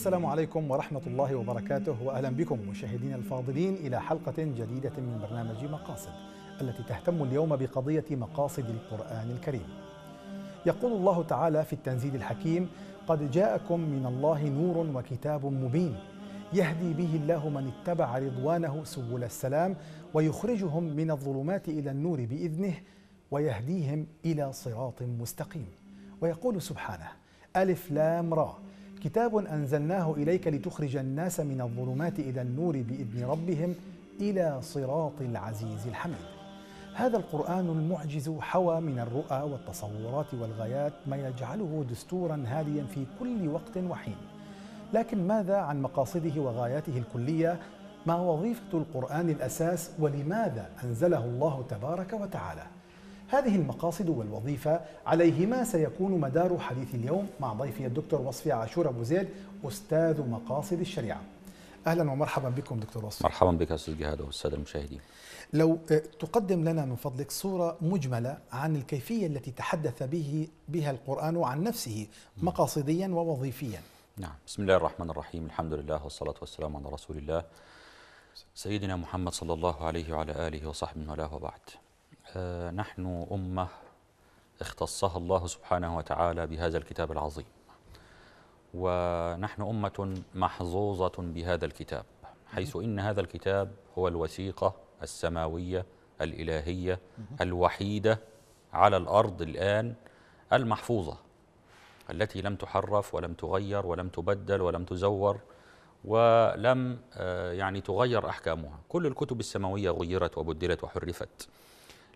السلام عليكم ورحمة الله وبركاته وأهلا بكم مشاهدينا الفاضلين إلى حلقة جديدة من برنامج مقاصد التي تهتم اليوم بقضية مقاصد القرآن الكريم يقول الله تعالى في التنزيل الحكيم قد جاءكم من الله نور وكتاب مبين يهدي به الله من اتبع رضوانه سبل السلام ويخرجهم من الظلمات إلى النور بإذنه ويهديهم إلى صراط مستقيم ويقول سبحانه ألف لام رأ كتاب أنزلناه إليك لتخرج الناس من الظلمات إلى النور بإذن ربهم إلى صراط العزيز الحميد هذا القرآن المعجز حوى من الرؤى والتصورات والغايات ما يجعله دستورا هاديا في كل وقت وحين لكن ماذا عن مقاصده وغاياته الكلية ما وظيفة القرآن الأساس ولماذا أنزله الله تبارك وتعالى هذه المقاصد والوظيفة عليهما سيكون مدار حديث اليوم مع ضيفي الدكتور وصفي عاشور أبو زيد أستاذ مقاصد الشريعة اهلا ومرحبا بكم دكتور وصفي مرحبا بك استاذ جهاد والساده المشاهدين لو آه، تقدم لنا من فضلك صوره مجمله عن الكيفيه التي تحدث به بها القران عن نفسه مقاصديا ووظيفيا نعم بسم الله الرحمن الرحيم الحمد لله والصلاه والسلام على رسول الله سيدنا محمد صلى الله عليه وعلى اله وصحبه وله وبعد آه، نحن أمة اختصها الله سبحانه وتعالى بهذا الكتاب العظيم ونحن أمة محظوظة بهذا الكتاب حيث إن هذا الكتاب هو الوثيقة السماوية الإلهية الوحيدة على الأرض الآن المحفوظة التي لم تحرف ولم تغير ولم تبدل ولم تزور ولم آه، يعني تغير أحكامها كل الكتب السماوية غيرت وبدلت وحرفت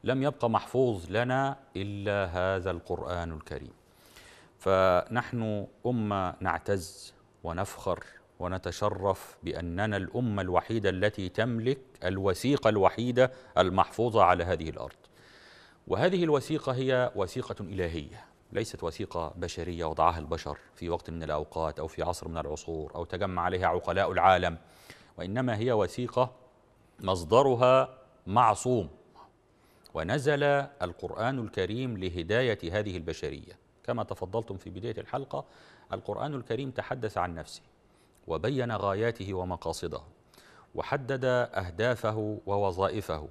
لم يبقى محفوظ لنا إلا هذا القرآن الكريم فنحن أمة نعتز ونفخر ونتشرف بأننا الأمة الوحيدة التي تملك الوثيقة الوحيدة المحفوظة على هذه الأرض وهذه الوثيقة هي وثيقة إلهية ليست وثيقة بشرية وضعها البشر في وقت من الأوقات أو في عصر من العصور أو تجمع عليها عقلاء العالم وإنما هي وثيقة مصدرها معصوم ونزل القرآن الكريم لهداية هذه البشرية كما تفضلتم في بداية الحلقة القرآن الكريم تحدث عن نفسه وبين غاياته ومقاصده وحدد أهدافه ووظائفه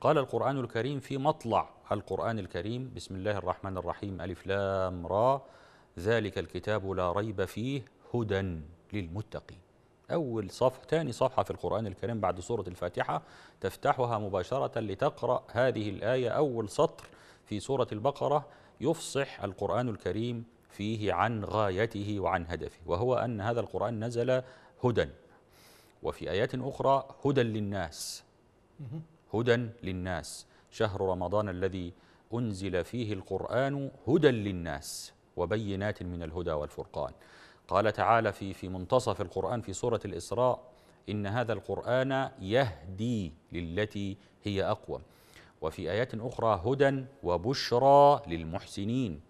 قال القرآن الكريم في مطلع القرآن الكريم بسم الله الرحمن الرحيم ألف لام را ذلك الكتاب لا ريب فيه هدى للمتقين أول صفحة ثاني صفحة في القرآن الكريم بعد سورة الفاتحة تفتحها مباشرة لتقرأ هذه الآية أول سطر في سورة البقرة يفصح القرآن الكريم فيه عن غايته وعن هدفه وهو أن هذا القرآن نزل هدى وفي آيات أخرى هدى للناس هدى للناس شهر رمضان الذي أنزل فيه القرآن هدى للناس وبينات من الهدى والفرقان قال تعالى في في منتصف القرآن في سورة الإسراء إن هذا القرآن يهدي للتي هي أقوى وفي آيات أخرى هدى وبشرى للمحسنين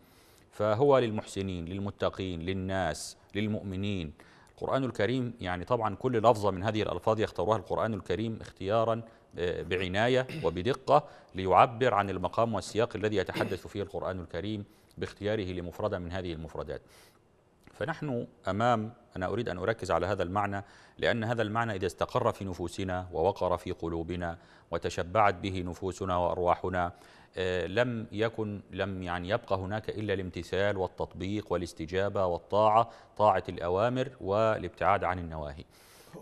فهو للمحسنين للمتقين للناس للمؤمنين القرآن الكريم يعني طبعا كل لفظة من هذه الألفاظ يختارها القرآن الكريم اختيارا آه، بعناية وبدقة ليعبر عن المقام والسياق الذي يتحدث فيه القرآن الكريم باختياره لمفردة من هذه المفردات فنحن أمام أنا أريد أن أركز على هذا المعنى لأن هذا المعنى إذا استقر في نفوسنا ووقر في قلوبنا وتشبعت به نفوسنا وأرواحنا آه، لم يكن لم يعني يبقى هناك إلا الامتثال والتطبيق والاستجابة والطاعة طاعة الأوامر والابتعاد عن النواهي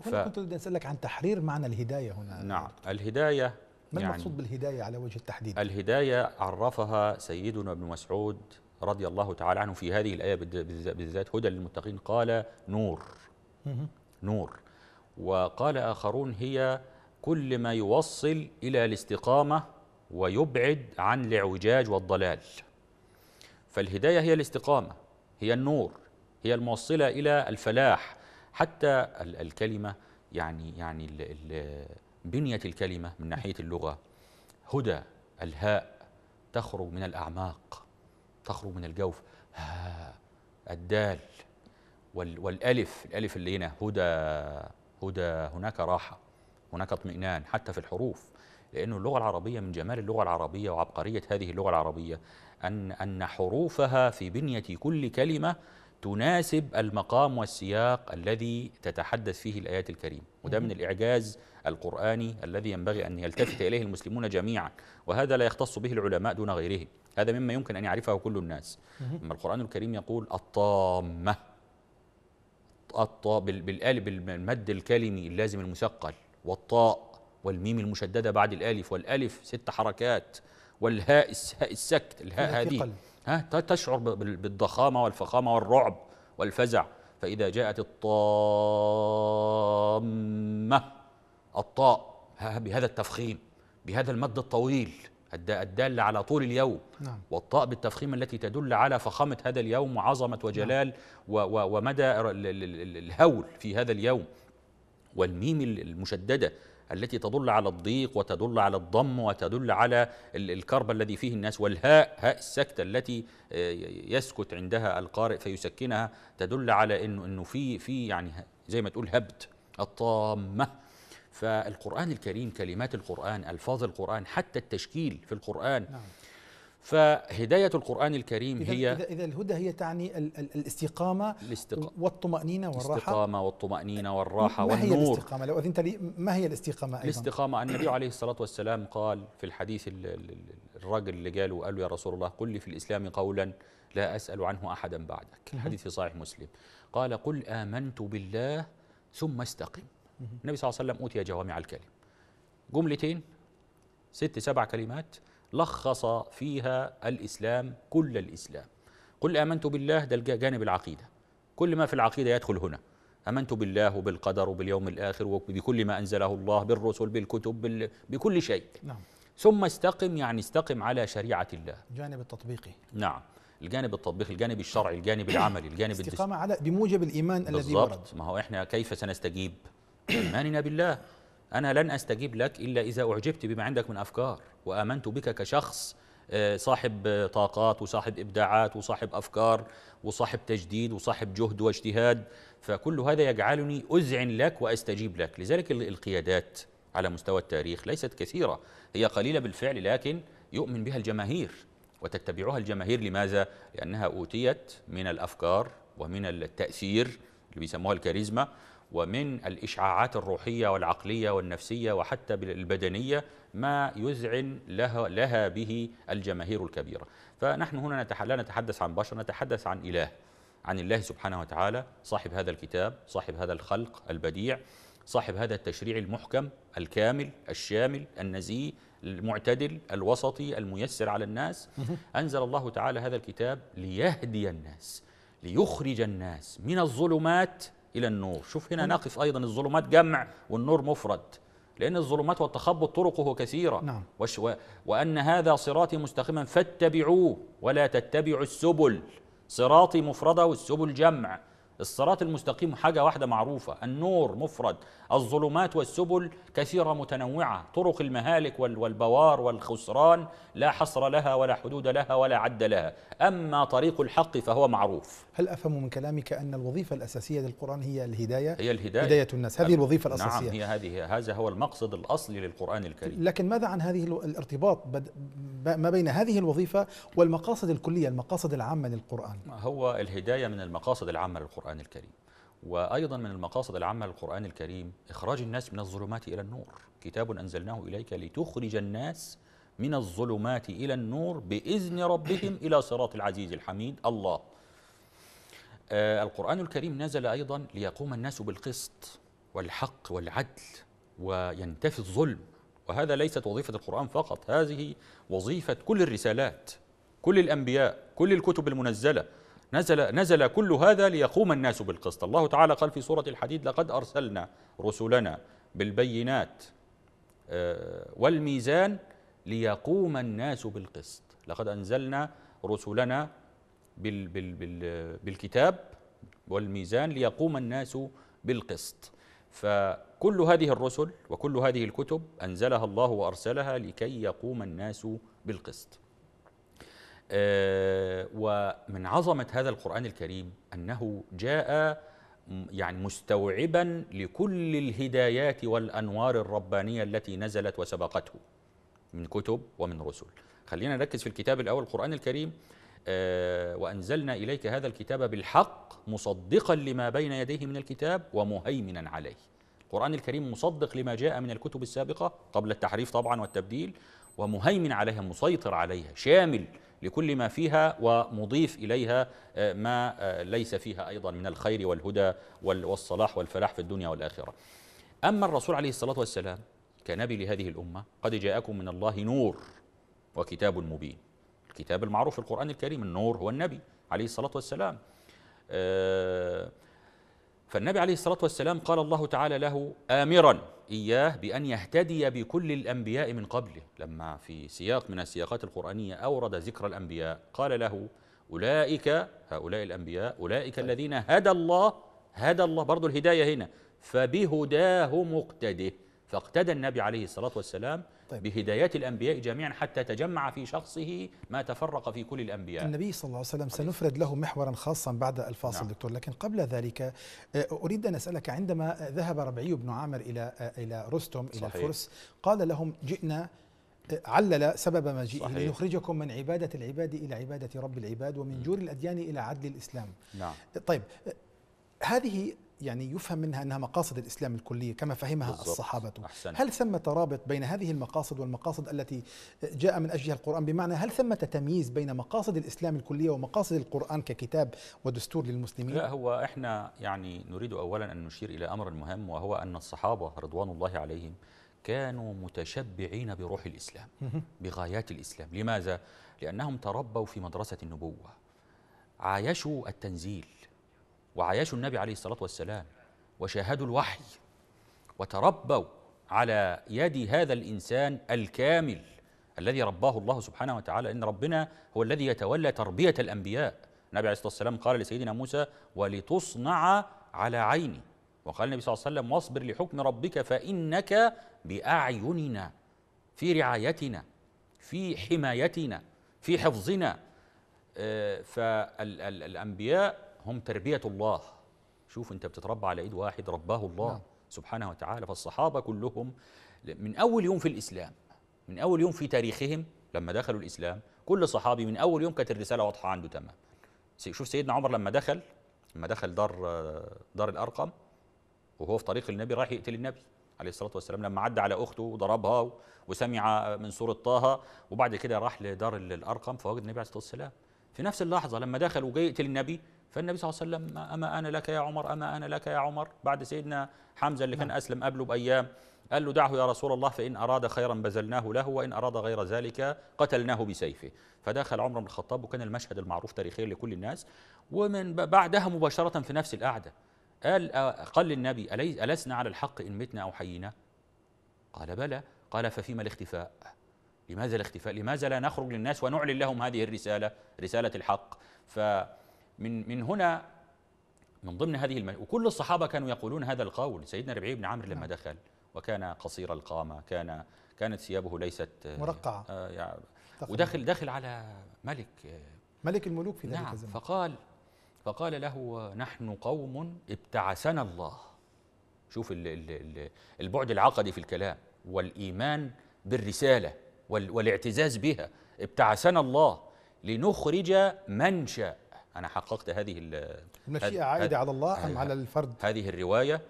ف... كنت اريد ان أسألك عن تحرير معنى الهداية هنا نعم الهداية ما يعني المقصود بالهداية على وجه التحديد؟ الهداية عرفها سيدنا ابن مسعود رضي الله تعالى عنه في هذه الآية بالذات هدى للمتقين قال نور نور وقال آخرون هي كل ما يوصل إلى الاستقامة ويبعد عن الاعوجاج والضلال فالهداية هي الاستقامة هي النور هي الموصلة إلى الفلاح حتى الكلمة يعني يعني بنية الكلمة من ناحية اللغة هدى الهاء تخرج من الأعماق تخرج من الجوف ها الدال وال والالف الالف اللي هنا هدى هدى هناك راحه هناك اطمئنان حتى في الحروف لانه اللغة العربية من جمال اللغة العربية وعبقرية هذه اللغة العربية أن أن حروفها في بنية كل كلمة تناسب المقام والسياق الذي تتحدث فيه الآيات الكريمة وده من الإعجاز القرآني الذي ينبغي أن يلتفت إليه المسلمون جميعا وهذا لا يختص به العلماء دون غيرهم هذا مما يمكن أن يعرفه كل الناس أما القرآن الكريم يقول الطامة الطاء بالمد الكلمي اللازم المثقل والطاء والميم المشدده بعد الالف والالف ست حركات والهاء السكت الهاء هذه ها تشعر بالضخامه والفخامه والرعب والفزع فاذا جاءت الطامه الطاء بهذا التفخيم بهذا المد الطويل الدالة على طول اليوم نعم. والطاء بالتفخيم التي تدل على فخامة هذا اليوم وعظمة وجلال نعم. ومدى الهول في هذا اليوم والميم المشددة التي تدل على الضيق وتدل على الضم وتدل على الكرب الذي فيه الناس والهاء هاء السكتة التي آه، يسكت عندها القارئ فيسكنها تدل على انه انه في في يعني زي ما تقول هبت الطامة فالقرآن الكريم كلمات القرآن ألفاظ القرآن حتى التشكيل في القرآن نعم. فهداية القرآن الكريم إذا هي إذا, إذا الهدى هي تعني الاستقامة الاستق... والطمأنينة والراحة الاستقامة والطمأنينة والراحة ما والنور ما هي الاستقامة لو أذنت لي ما هي الاستقامة أيضا الاستقامة النبي عليه الصلاة والسلام قال في الحديث الراجل اللي قاله قال له يا رسول الله قل لي في الإسلام قولا لا أسأل عنه أحدا بعدك الحديث في صحيح مسلم قال قل آمنت بالله ثم استقم النبي صلى الله عليه وسلم أوتي جوامع الكلم جملتين ست سبع كلمات لخص فيها الإسلام كل الإسلام قل آمنت بالله ده الجانب العقيدة كل ما في العقيدة يدخل هنا آمنت بالله وبالقدر وباليوم الآخر وبكل ما أنزله الله بالرسل بالكتب بال... بكل شيء نعم. ثم استقم يعني استقم على شريعة الله الجانب التطبيقي نعم الجانب التطبيقي الجانب الشرعي الجانب العملي الجانب الاستقامة على بموجب الإيمان الذي ورد ما هو إحنا كيف سنستجيب إيماننا بالله أنا لن أستجيب لك إلا إذا أعجبت بما عندك من أفكار وآمنت بك كشخص آه، صاحب طاقات وصاحب إبداعات وصاحب أفكار وصاحب تجديد وصاحب جهد واجتهاد فكل هذا يجعلني أذعن لك وأستجيب لك لذلك القيادات على مستوى التاريخ ليست كثيرة هي قليلة بالفعل لكن يؤمن بها الجماهير وتتبعها الجماهير لماذا؟ لأنها أوتيت من الأفكار ومن التأثير اللي بيسموها الكاريزما ومن الإشعاعات الروحية والعقلية والنفسية وحتى البدنية ما يزعن لها, لها به الجماهير الكبيرة فنحن هنا لا نتحدث عن بشر نتحدث عن إله عن الله سبحانه وتعالى صاحب هذا الكتاب صاحب هذا الخلق البديع صاحب هذا التشريع المحكم الكامل الشامل النزيه المعتدل الوسطي الميسر على الناس أنزل الله تعالى هذا الكتاب ليهدي الناس ليخرج الناس من الظلمات إلى النور شوف هنا نقف نعم. أيضا الظلمات جمع والنور مفرد لأن الظلمات والتخبط طرقه كثيرة نعم. وأن هذا صراطي مستقيما فاتبعوه ولا تتبعوا السبل صراطي مفردة والسبل جمع الصراط المستقيم حاجة واحدة معروفة النور مفرد الظلمات والسبل كثيرة متنوعة طرق المهالك والبوار والخسران لا حصر لها ولا حدود لها ولا عد لها أما طريق الحق فهو معروف هل أفهم من كلامك أن الوظيفة الأساسية للقرآن هي الهداية هي الهداية هداية الناس هذه الوظيفة نعم، الأساسية نعم هي هذه هذا هو المقصد الأصلي للقرآن الكريم لكن ماذا عن هذه الارتباط ما بين هذه الوظيفة والمقاصد الكلية المقاصد العامة للقرآن هو الهداية من المقاصد العامة للقرآن الكريم وأيضا من المقاصد العامة للقرآن الكريم إخراج الناس من الظلمات إلى النور كتاب أنزلناه إليك لتخرج الناس من الظلمات إلى النور بإذن ربهم إلى صراط العزيز الحميد الله آه، القرآن الكريم نزل أيضا ليقوم الناس بالقسط والحق والعدل وينتفي الظلم وهذا ليست وظيفة القرآن فقط هذه وظيفة كل الرسالات كل الأنبياء كل الكتب المنزلة نزل نزل كل هذا ليقوم الناس بالقسط الله تعالى قال في سورة الحديد لقد أرسلنا رسلنا بالبينات آه، والميزان ليقوم الناس بالقسط لقد أنزلنا رسلنا بال بال بال بالكتاب والميزان ليقوم الناس بالقسط فكل هذه الرسل وكل هذه الكتب أنزلها الله وأرسلها لكي يقوم الناس بالقسط آه، ومن عظمة هذا القرآن الكريم أنه جاء يعني مستوعبا لكل الهدايات والأنوار الربانية التي نزلت وسبقته من كتب ومن رسل خلينا نركز في الكتاب الأول القرآن الكريم آه، وأنزلنا إليك هذا الكتاب بالحق مصدقا لما بين يديه من الكتاب ومهيمنا عليه القرآن الكريم مصدق لما جاء من الكتب السابقة قبل التحريف طبعا والتبديل ومهيمن عليها مسيطر عليها شامل لكل ما فيها ومضيف إليها آه، ما آه، ليس فيها أيضا من الخير والهدى والصلاح والفلاح في الدنيا والآخرة أما الرسول عليه الصلاة والسلام كنبي لهذه الأمة قد جاءكم من الله نور وكتاب مبين الكتاب المعروف القرآن الكريم النور هو النبي عليه الصلاة والسلام آه، فالنبي عليه الصلاة والسلام قال الله تعالى له آمرا إياه بأن يهتدي بكل الأنبياء من قبله لما في سياق من السياقات القرآنية أورد ذكر الأنبياء قال له أولئك هؤلاء الأنبياء أولئك طيب. الذين هدى الله هدى الله برضو الهداية هنا فبهداه مقتده فاقتدى النبي عليه الصلاة والسلام طيب. بهدايات الأنبياء جميعا حتى تجمع في شخصه ما تفرق في كل الأنبياء النبي صلى الله عليه وسلم سنفرد له محورا خاصا بعد الفاصل نعم. دكتور لكن قبل ذلك أريد أن أسألك عندما ذهب ربعي بن عامر إلى إلى رستم صحيح. إلى الفرس قال لهم جئنا علل سبب مجيئه ليخرجكم من عبادة العباد إلى عبادة رب العباد ومن جور الأديان إلى عدل الإسلام نعم. طيب هذه يعني يفهم منها أنها مقاصد الإسلام الكلية كما فهمها بالزبط. الصحابة أحسن. هل ثمة رابط بين هذه المقاصد والمقاصد التي جاء من أجلها القرآن بمعنى هل ثمة تمييز بين مقاصد الإسلام الكلية ومقاصد القرآن ككتاب ودستور للمسلمين؟ لا هو إحنا يعني نريد أولا أن نشير إلى أمر مهم وهو أن الصحابة رضوان الله عليهم كانوا متشبعين بروح الإسلام بغايات الإسلام لماذا؟ لأنهم تربوا في مدرسة النبوة عايشوا التنزيل وعايشوا النبي عليه الصلاة والسلام وشاهدوا الوحي وتربوا على يد هذا الإنسان الكامل الذي رباه الله سبحانه وتعالى إن ربنا هو الذي يتولى تربية الأنبياء النبي عليه الصلاة والسلام قال لسيدنا موسى ولتصنع على عيني وقال النبي صلى الله عليه وسلم واصبر لحكم ربك فإنك بأعيننا في رعايتنا في حمايتنا في حفظنا آه، فالأنبياء هم تربية الله شوف أنت بتتربى على إيد واحد رباه الله نعم. سبحانه وتعالى فالصحابة كلهم من أول يوم في الإسلام من أول يوم في تاريخهم لما دخلوا الإسلام كل صحابي من أول يوم كانت الرسالة واضحة عنده تمام شوف سيدنا عمر لما دخل لما دخل دار دار الأرقم وهو في طريق النبي رايح يقتل النبي عليه الصلاة والسلام لما عدى على أخته وضربها وسمع من سورة طه وبعد كده راح لدار الأرقم فوجد النبي عليه الصلاة والسلام في نفس اللحظة لما دخل وجاي يقتل النبي فالنبي صلى الله عليه وسلم أما أنا لك يا عمر أما أنا لك يا عمر بعد سيدنا حمزة اللي كان نعم. أسلم قبله بأيام قال له دعه يا رسول الله فإن أراد خيرا بذلناه له وإن أراد غير ذلك قتلناه بسيفه فدخل عمر بن الخطاب وكان المشهد المعروف تاريخيا لكل الناس ومن بعدها مباشرة في نفس القعدة قال قال للنبي ألسنا على الحق إن متنا أو حيينا قال بلى قال ففيما الاختفاء لماذا الاختفاء لماذا لا نخرج للناس ونعلن لهم هذه الرسالة رسالة الحق ف من من هنا من ضمن هذه المشاكل وكل الصحابه كانوا يقولون هذا القول سيدنا ربيعي بن عمرو لما نعم. دخل وكان قصير القامه كان كانت ثيابه ليست آه، مرقعه آه يعني ودخل دخل على ملك آه، ملك الملوك في ذلك نعم الزمن فقال فقال له نحن قوم ابتعثنا الله شوف الـ الـ الـ البعد العقدي في الكلام والايمان بالرساله والاعتزاز بها ابتعثنا الله لنخرج من شاء انا حققت هذه المشيئه عائده على الله ام على الفرد هذه الروايه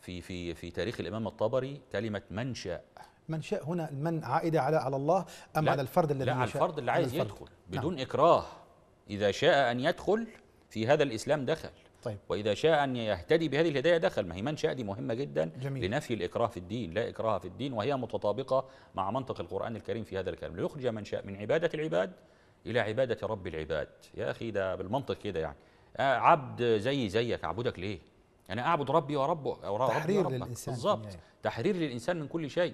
في في في تاريخ الامام الطبري كلمه من شاء من شاء هنا من عائده على على الله ام على الفرد الذي لا على الفرد اللي عايز الفرد. يدخل نعم. بدون نعم. اكراه اذا شاء ان يدخل في هذا الاسلام دخل طيب. وإذا شاء أن يهتدي بهذه الهداية دخل ما هي من شاء دي مهمة جدا جميل. لنفي الإكراه في الدين لا إكراه في الدين وهي متطابقة مع منطق القرآن الكريم في هذا الكلام ليخرج من شاء من عبادة العباد إلى عبادة رب العباد يا أخي ده بالمنطق كده يعني آه، عبد زي زيك أعبدك ليه أنا يعني أعبد ربي وربه تحرير ربي للإنسان بالضبط يعني. تحرير للإنسان من كل شيء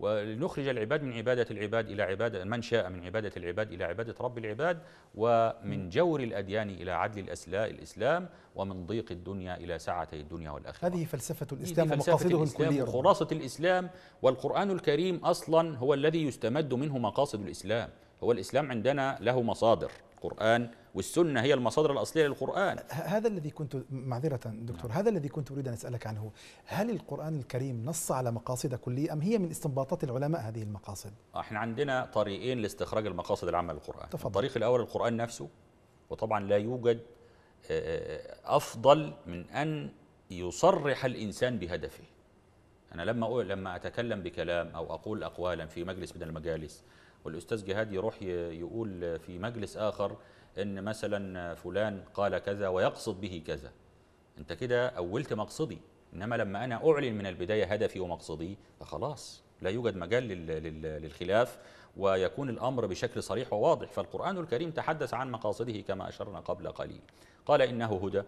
ولنخرج العباد من عبادة العباد إلى عبادة من شاء من عبادة العباد إلى عبادة رب العباد ومن جور الأديان إلى عدل الأسلاء الإسلام ومن ضيق الدنيا إلى سعتي الدنيا والآخرة هذه فلسفة الإسلام ومقاصده الكلية خلاصة الإسلام والقرآن الكريم أصلا هو الذي يستمد منه مقاصد الإسلام هو الإسلام عندنا له مصادر القرآن والسنة هي المصادر الأصلية للقرآن هذا الذي كنت معذرة دكتور نعم. هذا الذي كنت أريد أن أسألك عنه هل القرآن الكريم نص على مقاصد كلية أم هي من استنباطات العلماء هذه المقاصد؟ احنا عندنا طريقين لاستخراج المقاصد العامة للقرآن تفضل. الطريق الأول القرآن نفسه وطبعا لا يوجد آه، آه، أفضل من أن يصرح الإنسان بهدفه أنا لما أقول لما أتكلم بكلام أو أقول أقوالا في مجلس من المجالس والاستاذ جهاد يروح يقول في مجلس اخر ان مثلا فلان قال كذا ويقصد به كذا انت كده اولت مقصدي انما لما انا اعلن من البدايه هدفي ومقصدي فخلاص لا يوجد مجال للخلاف ويكون الامر بشكل صريح وواضح فالقران الكريم تحدث عن مقاصده كما اشرنا قبل قليل قال انه هدى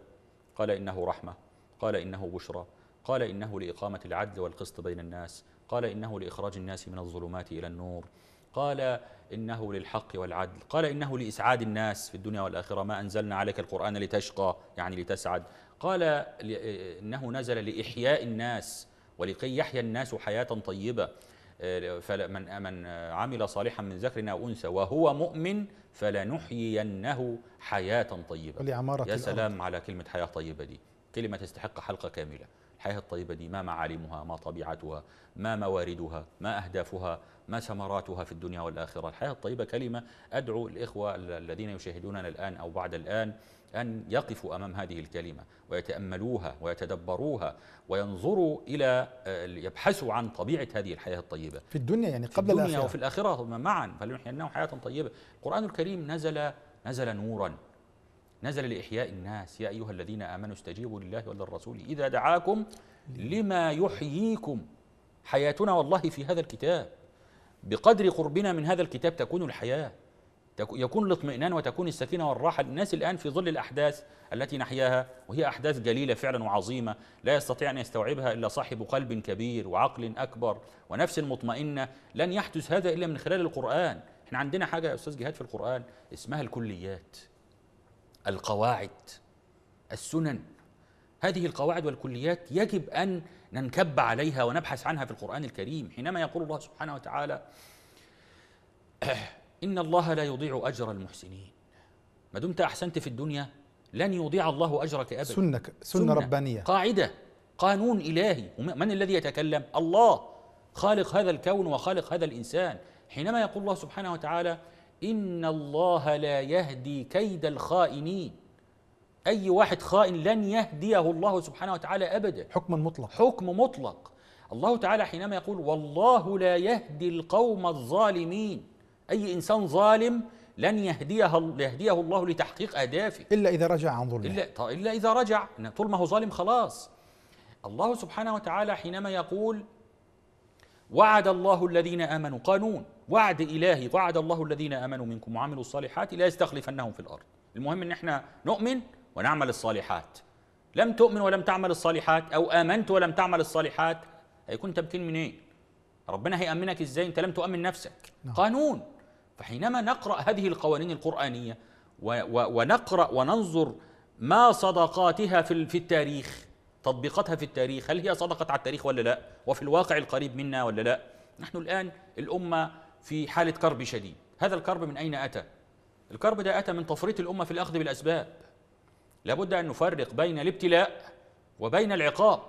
قال انه رحمه قال انه بشرى قال انه لاقامه العدل والقسط بين الناس قال انه لاخراج الناس من الظلمات الى النور قال إنه للحق والعدل قال إنه لإسعاد الناس في الدنيا والآخرة ما أنزلنا عليك القرآن لتشقى يعني لتسعد قال إنه نزل لإحياء الناس ولكي يحيا الناس حياة طيبة فمن من عمل صالحا من ذكر او انثى وهو مؤمن فلنحيينه حياه طيبه يا سلام الأرض. على كلمه حياه طيبه دي كلمه تستحق حلقه كامله الحياة الطيبة دي ما معالمها ما طبيعتها ما مواردها ما أهدافها ما ثمراتها في الدنيا والآخرة الحياة الطيبة كلمة أدعو الإخوة الذين يشاهدوننا الآن أو بعد الآن أن يقفوا أمام هذه الكلمة ويتأملوها ويتدبروها وينظروا إلى آه، يبحثوا عن طبيعة هذه الحياة الطيبة في الدنيا يعني قبل في الدنيا الآخرة وفي الآخرة معا فلنحيينهم حياة طيبة القرآن الكريم نزل نزل نورا نزل لإحياء الناس يا أيها الذين آمنوا استجيبوا لله وللرسول إذا دعاكم لما يحييكم حياتنا والله في هذا الكتاب بقدر قربنا من هذا الكتاب تكون الحياة يكون الاطمئنان وتكون السكينة والراحة للناس الآن في ظل الأحداث التي نحياها وهي أحداث جليلة فعلا وعظيمة لا يستطيع أن يستوعبها إلا صاحب قلب كبير وعقل أكبر ونفس مطمئنة لن يحدث هذا إلا من خلال القرآن احنا عندنا حاجة يا أستاذ جهاد في القرآن اسمها الكليات القواعد السنن هذه القواعد والكليات يجب ان ننكب عليها ونبحث عنها في القران الكريم حينما يقول الله سبحانه وتعالى ان الله لا يضيع اجر المحسنين ما دمت احسنت في الدنيا لن يضيع الله اجرك ابدا سنه سنه ربانيه قاعده قانون الهي من الذي يتكلم الله خالق هذا الكون وخالق هذا الانسان حينما يقول الله سبحانه وتعالى إن الله لا يهدي كيد الخائنين أي واحد خائن لن يهديه الله سبحانه وتعالى أبدا حكم مطلق حكم مطلق الله تعالى حينما يقول والله لا يهدي القوم الظالمين أي إنسان ظالم لن يهديه يهديه الله لتحقيق أهدافه إلا إذا رجع عن ظلمه إلا, طيب، إلا إذا رجع طول ما هو ظالم خلاص الله سبحانه وتعالى حينما يقول وعد الله الذين آمنوا قانون وعد إلهي وعد الله الذين آمنوا منكم وعملوا الصالحات لا يستخلفنهم في الأرض المهم أن احنا نؤمن ونعمل الصالحات لم تؤمن ولم تعمل الصالحات أو آمنت ولم تعمل الصالحات هيكون تمكين منين إيه؟ ربنا هيأمنك إزاي أنت لم تؤمن نفسك نعم. قانون فحينما نقرأ هذه القوانين القرآنية و و ونقرأ وننظر ما صدقاتها في, في التاريخ تطبيقاتها في التاريخ هل هي صدقت على التاريخ ولا لا وفي الواقع القريب منا ولا لا نحن الآن الأمة في حالة كرب شديد هذا الكرب من أين أتى؟ الكرب ده أتى من تفريط الأمة في الأخذ بالأسباب لابد أن نفرق بين الابتلاء وبين العقاب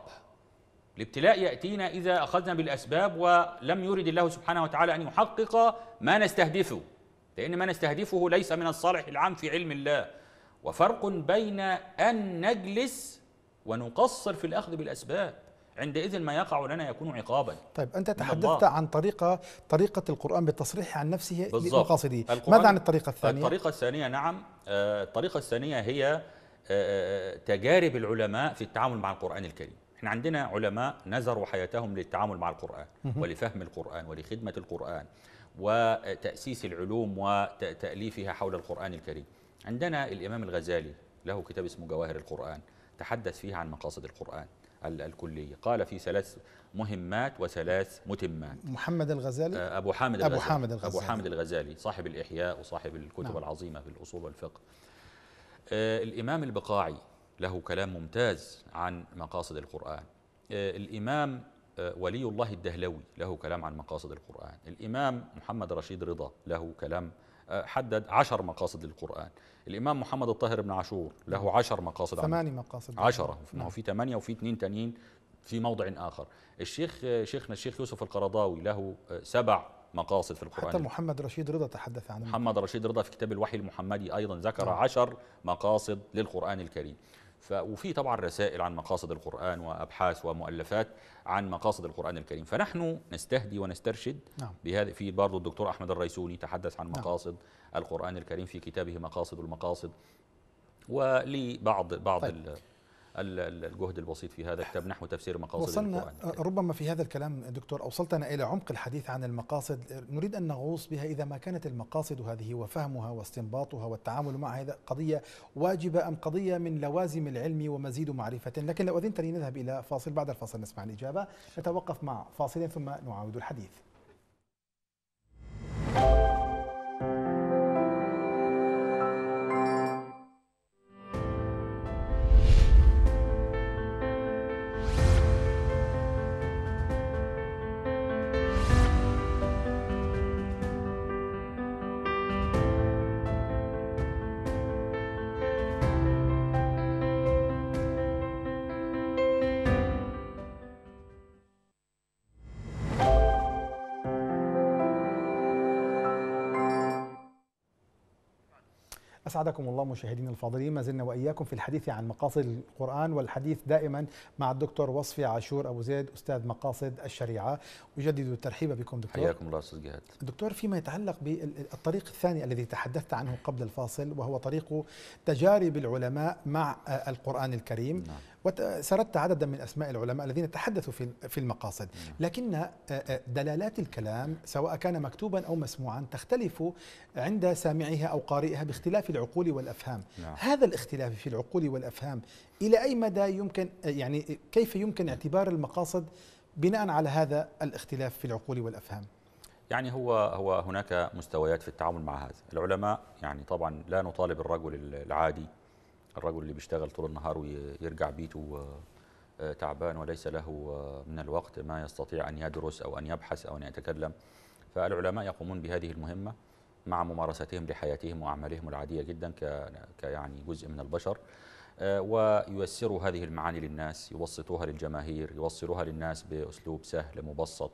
الابتلاء يأتينا إذا أخذنا بالأسباب ولم يرد الله سبحانه وتعالى أن يحقق ما نستهدفه لأن ما نستهدفه ليس من الصالح العام في علم الله وفرق بين أن نجلس ونقصر في الأخذ بالأسباب عندئذ ما يقع لنا يكون عقابا طيب أنت تحدثت عن طريقة طريقة القرآن بالتصريح عن نفسه لمقاصده ماذا عن الطريقة الثانية؟ الطريقة الثانية نعم آه، الطريقة الثانية هي آه، آه، تجارب العلماء في التعامل مع القرآن الكريم احنا عندنا علماء نذروا حياتهم للتعامل مع القرآن ولفهم القرآن ولخدمة القرآن وتأسيس العلوم وتأليفها حول القرآن الكريم عندنا الإمام الغزالي له كتاب اسمه جواهر القرآن تحدث فيه عن مقاصد القرآن الكلية قال في ثلاث مهمات وثلاث متمات محمد الغزالي آه، أبو حامد أبو الغزالي, حامد الغزالي أبو حامد الغزالي صاحب الإحياء وصاحب الكتب نعم. العظيمة في الأصول والفقه آه الإمام البقاعي له كلام ممتاز عن مقاصد القرآن آه الإمام آه ولي الله الدهلوي له كلام عن مقاصد القرآن الإمام محمد رشيد رضا له كلام آه، حدد عشر مقاصد للقرآن الإمام محمد الطاهر بن عاشور له نعم. عشر مقاصد ثماني مقاصد عشرة ما هو نعم. في ثمانية وفي اثنين تانيين في موضع آخر الشيخ شيخنا الشيخ يوسف القرضاوي له آه، سبع مقاصد في القرآن حتى محمد رشيد رضا تحدث عنه محمد رشيد رضا في كتاب الوحي المحمدي أيضا ذكر نعم. عشر مقاصد للقرآن الكريم ف... وفي طبعا رسائل عن مقاصد القرآن وأبحاث ومؤلفات عن مقاصد القرآن الكريم فنحن نستهدي ونسترشد نعم. بهذا في برضه الدكتور أحمد الريسوني تحدث عن نعم. مقاصد نعم. القرآن الكريم في كتابه مقاصد المقاصد ولبعض بعض طيب. الجهد البسيط في هذا الكتاب نحو تفسير مقاصد وصلنا القرآن آه، ربما في هذا الكلام دكتور أوصلتنا إلى عمق الحديث عن المقاصد نريد أن نغوص بها إذا ما كانت المقاصد هذه وفهمها واستنباطها والتعامل معها قضية واجبة أم قضية من لوازم العلم ومزيد معرفة لكن لو أذنت لي نذهب إلى فاصل بعد الفاصل نسمع الإجابة نتوقف مع فاصل ثم نعاود الحديث أسعدكم الله مشاهدينا الفاضلين ما زلنا وإياكم في الحديث عن مقاصد القرآن والحديث دائما مع الدكتور وصفي عاشور أبو زيد أستاذ مقاصد الشريعة أجدد الترحيب بكم دكتور حياكم الله أستاذ جهاد دكتور فيما يتعلق بالطريق الثاني الذي تحدثت عنه قبل الفاصل وهو طريق تجارب العلماء مع القرآن الكريم نعم. وسردت عددا من أسماء العلماء الذين تحدثوا في المقاصد لكن آه، آه، دلالات الكلام سواء كان مكتوبا أو مسموعا تختلف عند سامعها أو قارئها باختلاف العقول والأفهام نعم. هذا الاختلاف في العقول والأفهام إلى أي مدى يمكن آه، يعني كيف يمكن اعتبار المقاصد بناء على هذا الاختلاف في العقول والأفهام يعني هو هو هناك مستويات في التعامل مع هذا العلماء يعني طبعا لا نطالب الرجل العادي الرجل اللي بيشتغل طول النهار ويرجع بيته آه، تعبان وليس له آه، من الوقت ما يستطيع أن يدرس أو أن يبحث أو أن يتكلم فالعلماء يقومون بهذه المهمة مع ممارستهم لحياتهم وأعمالهم العادية جدا كيعني جزء من البشر آه، وييسروا هذه المعاني للناس يوسطوها للجماهير يوصلوها للناس بأسلوب سهل مبسط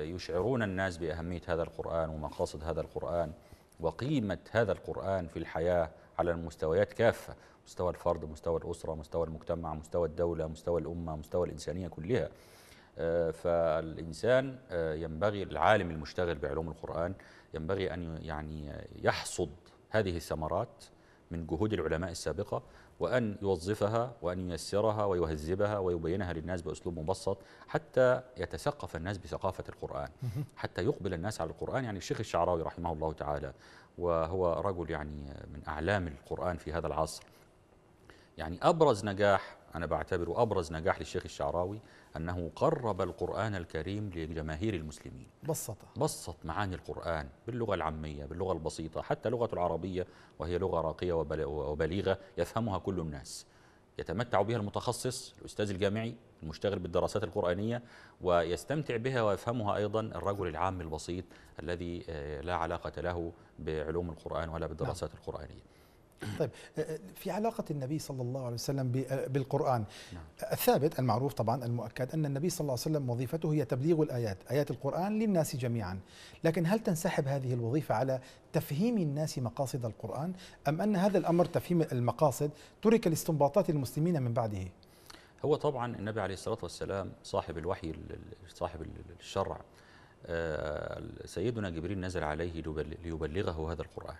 يشعرون الناس بأهمية هذا القرآن ومقاصد هذا القرآن وقيمة هذا القرآن في الحياة على المستويات كافة مستوى الفرد مستوى الأسرة مستوى المجتمع مستوى الدولة مستوى الأمة مستوى الإنسانية كلها آه، فالإنسان آه، ينبغي العالم المشتغل بعلوم القرآن ينبغي أن يعني يحصد هذه الثمرات من جهود العلماء السابقة وأن يوظفها وأن ييسرها ويهذبها ويبينها للناس بأسلوب مبسط حتى يتثقف الناس بثقافة القرآن حتى يقبل الناس على القرآن يعني الشيخ الشعراوي رحمه الله تعالى وهو رجل يعني من أعلام القرآن في هذا العصر يعني أبرز نجاح أنا بعتبره أبرز نجاح للشيخ الشعراوي أنه قرب القرآن الكريم لجماهير المسلمين بسطه بسط معاني القرآن باللغة العامية باللغة البسيطة حتى لغة العربية وهي لغة راقية وبليغة يفهمها كل الناس يتمتع بها المتخصص الأستاذ الجامعي المشتغل بالدراسات القرآنية ويستمتع بها ويفهمها أيضا الرجل العام البسيط الذي آه، لا علاقة له بعلوم القرآن ولا بالدراسات القرآنية طيب أه، أه، في علاقة النبي صلى الله عليه وسلم أه، بالقرآن نعم. الثابت المعروف طبعا المؤكد أن النبي صلى الله عليه وسلم وظيفته هي تبليغ الآيات آيات القرآن للناس جميعا لكن هل تنسحب هذه الوظيفة على تفهيم الناس مقاصد القرآن أم أن هذا الأمر تفهيم المقاصد ترك لاستنباطات المسلمين من بعده هو طبعا النبي عليه الصلاة والسلام صاحب الوحي صاحب الشرع آه، سيدنا جبريل نزل عليه ليبلغه هذا القرآن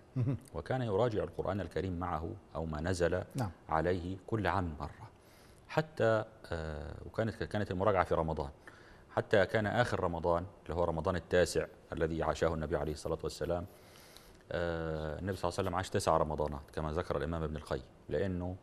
وكان يراجع القرآن الكريم معه أو ما نزل نعم. عليه كل عام مرة حتى آه، وكانت كانت المراجعة في رمضان حتى كان آخر رمضان اللي هو رمضان التاسع الذي عاشه النبي عليه الصلاة والسلام آه، النبي صلى الله عليه وسلم عاش تسع رمضانات كما ذكر الإمام ابن القيم لأنه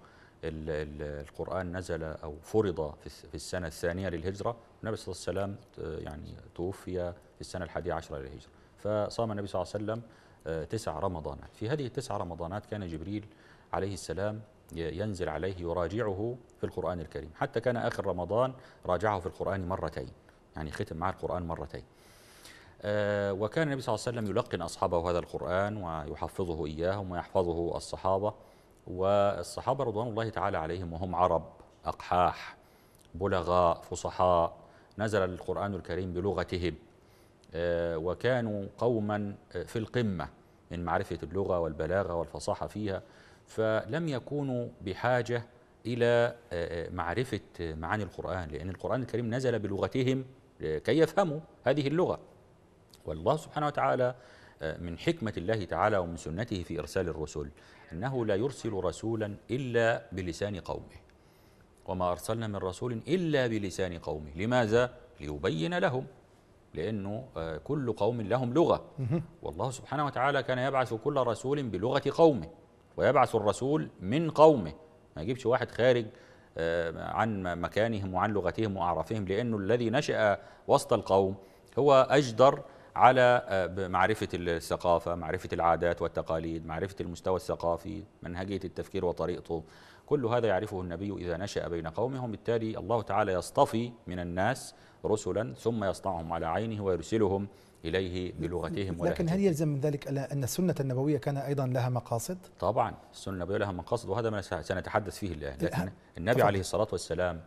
القرآن نزل أو فرض في السنة الثانية للهجرة النبي صلى الله عليه وسلم يعني توفي في السنة الحادية عشرة للهجرة فصام النبي صلى الله عليه وسلم آه، تسع رمضانات في هذه التسع رمضانات كان جبريل عليه السلام ينزل عليه يراجعه في القرآن الكريم حتى كان آخر رمضان راجعه في القرآن مرتين يعني ختم مع القرآن مرتين آه، وكان النبي صلى الله عليه وسلم يلقن أصحابه هذا القرآن ويحفظه إياهم ويحفظه الصحابة والصحابة رضوان الله تعالى عليهم وهم عرب أقحاح بلغاء فصحاء نزل القرآن الكريم بلغتهم آه، وكانوا قوما آه، في القمة من معرفة اللغة والبلاغة والفصاحة فيها فلم يكونوا بحاجة إلى آه، معرفة معاني القرآن لأن القرآن الكريم نزل بلغتهم كي يفهموا هذه اللغة والله سبحانه وتعالى من حكمة الله تعالى ومن سنته في إرسال الرسل أنه لا يرسل رسولا إلا بلسان قومه وما أرسلنا من رسول إلا بلسان قومه لماذا؟ ليبين لهم لأنه آه، كل قوم لهم لغة والله سبحانه وتعالى كان يبعث كل رسول بلغة قومه ويبعث الرسول من قومه ما يجيبش واحد خارج آه، عن مكانهم وعن لغتهم وأعرافهم لأنه الذي نشأ وسط القوم هو أجدر على آه، معرفة الثقافة معرفة العادات والتقاليد معرفة المستوى الثقافي منهجية التفكير وطريقته كل هذا يعرفه النبي إذا نشأ بين قومهم بالتالي الله تعالى يصطفي من الناس رسلا ثم يصنعهم على عينه ويرسلهم إليه بلغتهم لكن هل يلزم من ذلك أن السنة النبوية كان أيضا لها مقاصد؟ طبعا السنة النبوية لها مقاصد وهذا ما سنتحدث فيه الآن لكن النبي عليه الصلاة والسلام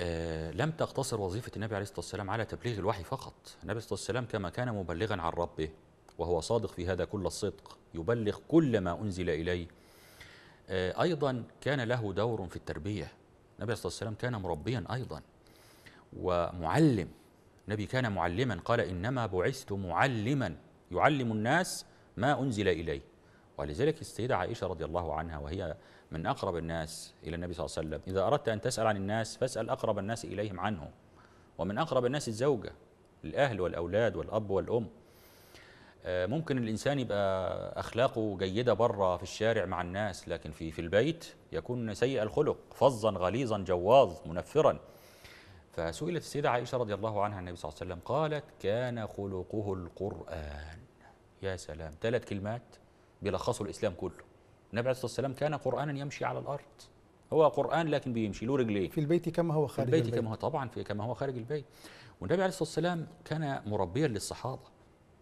آه لم تقتصر وظيفة النبي عليه الصلاة والسلام على تبليغ الوحي فقط النبي عليه الصلاة والسلام كما كان مبلغا عن ربه وهو صادق في هذا كل الصدق يبلغ كل ما أنزل إليه آه أيضا كان له دور في التربية النبي عليه الصلاة والسلام كان مربيا أيضا ومعلم النبي كان معلما قال إنما بعثت معلما يعلم الناس ما أنزل إليه ولذلك السيدة عائشة رضي الله عنها وهي من أقرب الناس إلى النبي صلى الله عليه وسلم إذا أردت أن تسأل عن الناس فاسأل أقرب الناس إليهم عنه ومن أقرب الناس الزوجة الأهل والأولاد والأب والأم آه، ممكن الإنسان يبقى أخلاقه جيدة بره في الشارع مع الناس لكن في في البيت يكون سيء الخلق فظا غليظا جواظ منفرا فسئلت السيدة عائشة رضي الله عنها النبي صلى الله عليه وسلم قالت كان خلقه القرآن يا سلام ثلاث كلمات بيلخصوا الإسلام كله النبي عليه الصلاه والسلام كان قرانا يمشي على الارض هو قران لكن بيمشي له رجلين في البيت كما هو خارج في البيت, البيت. كما هو طبعا في كما هو خارج البيت والنبي عليه الصلاه والسلام كان مربيا للصحابه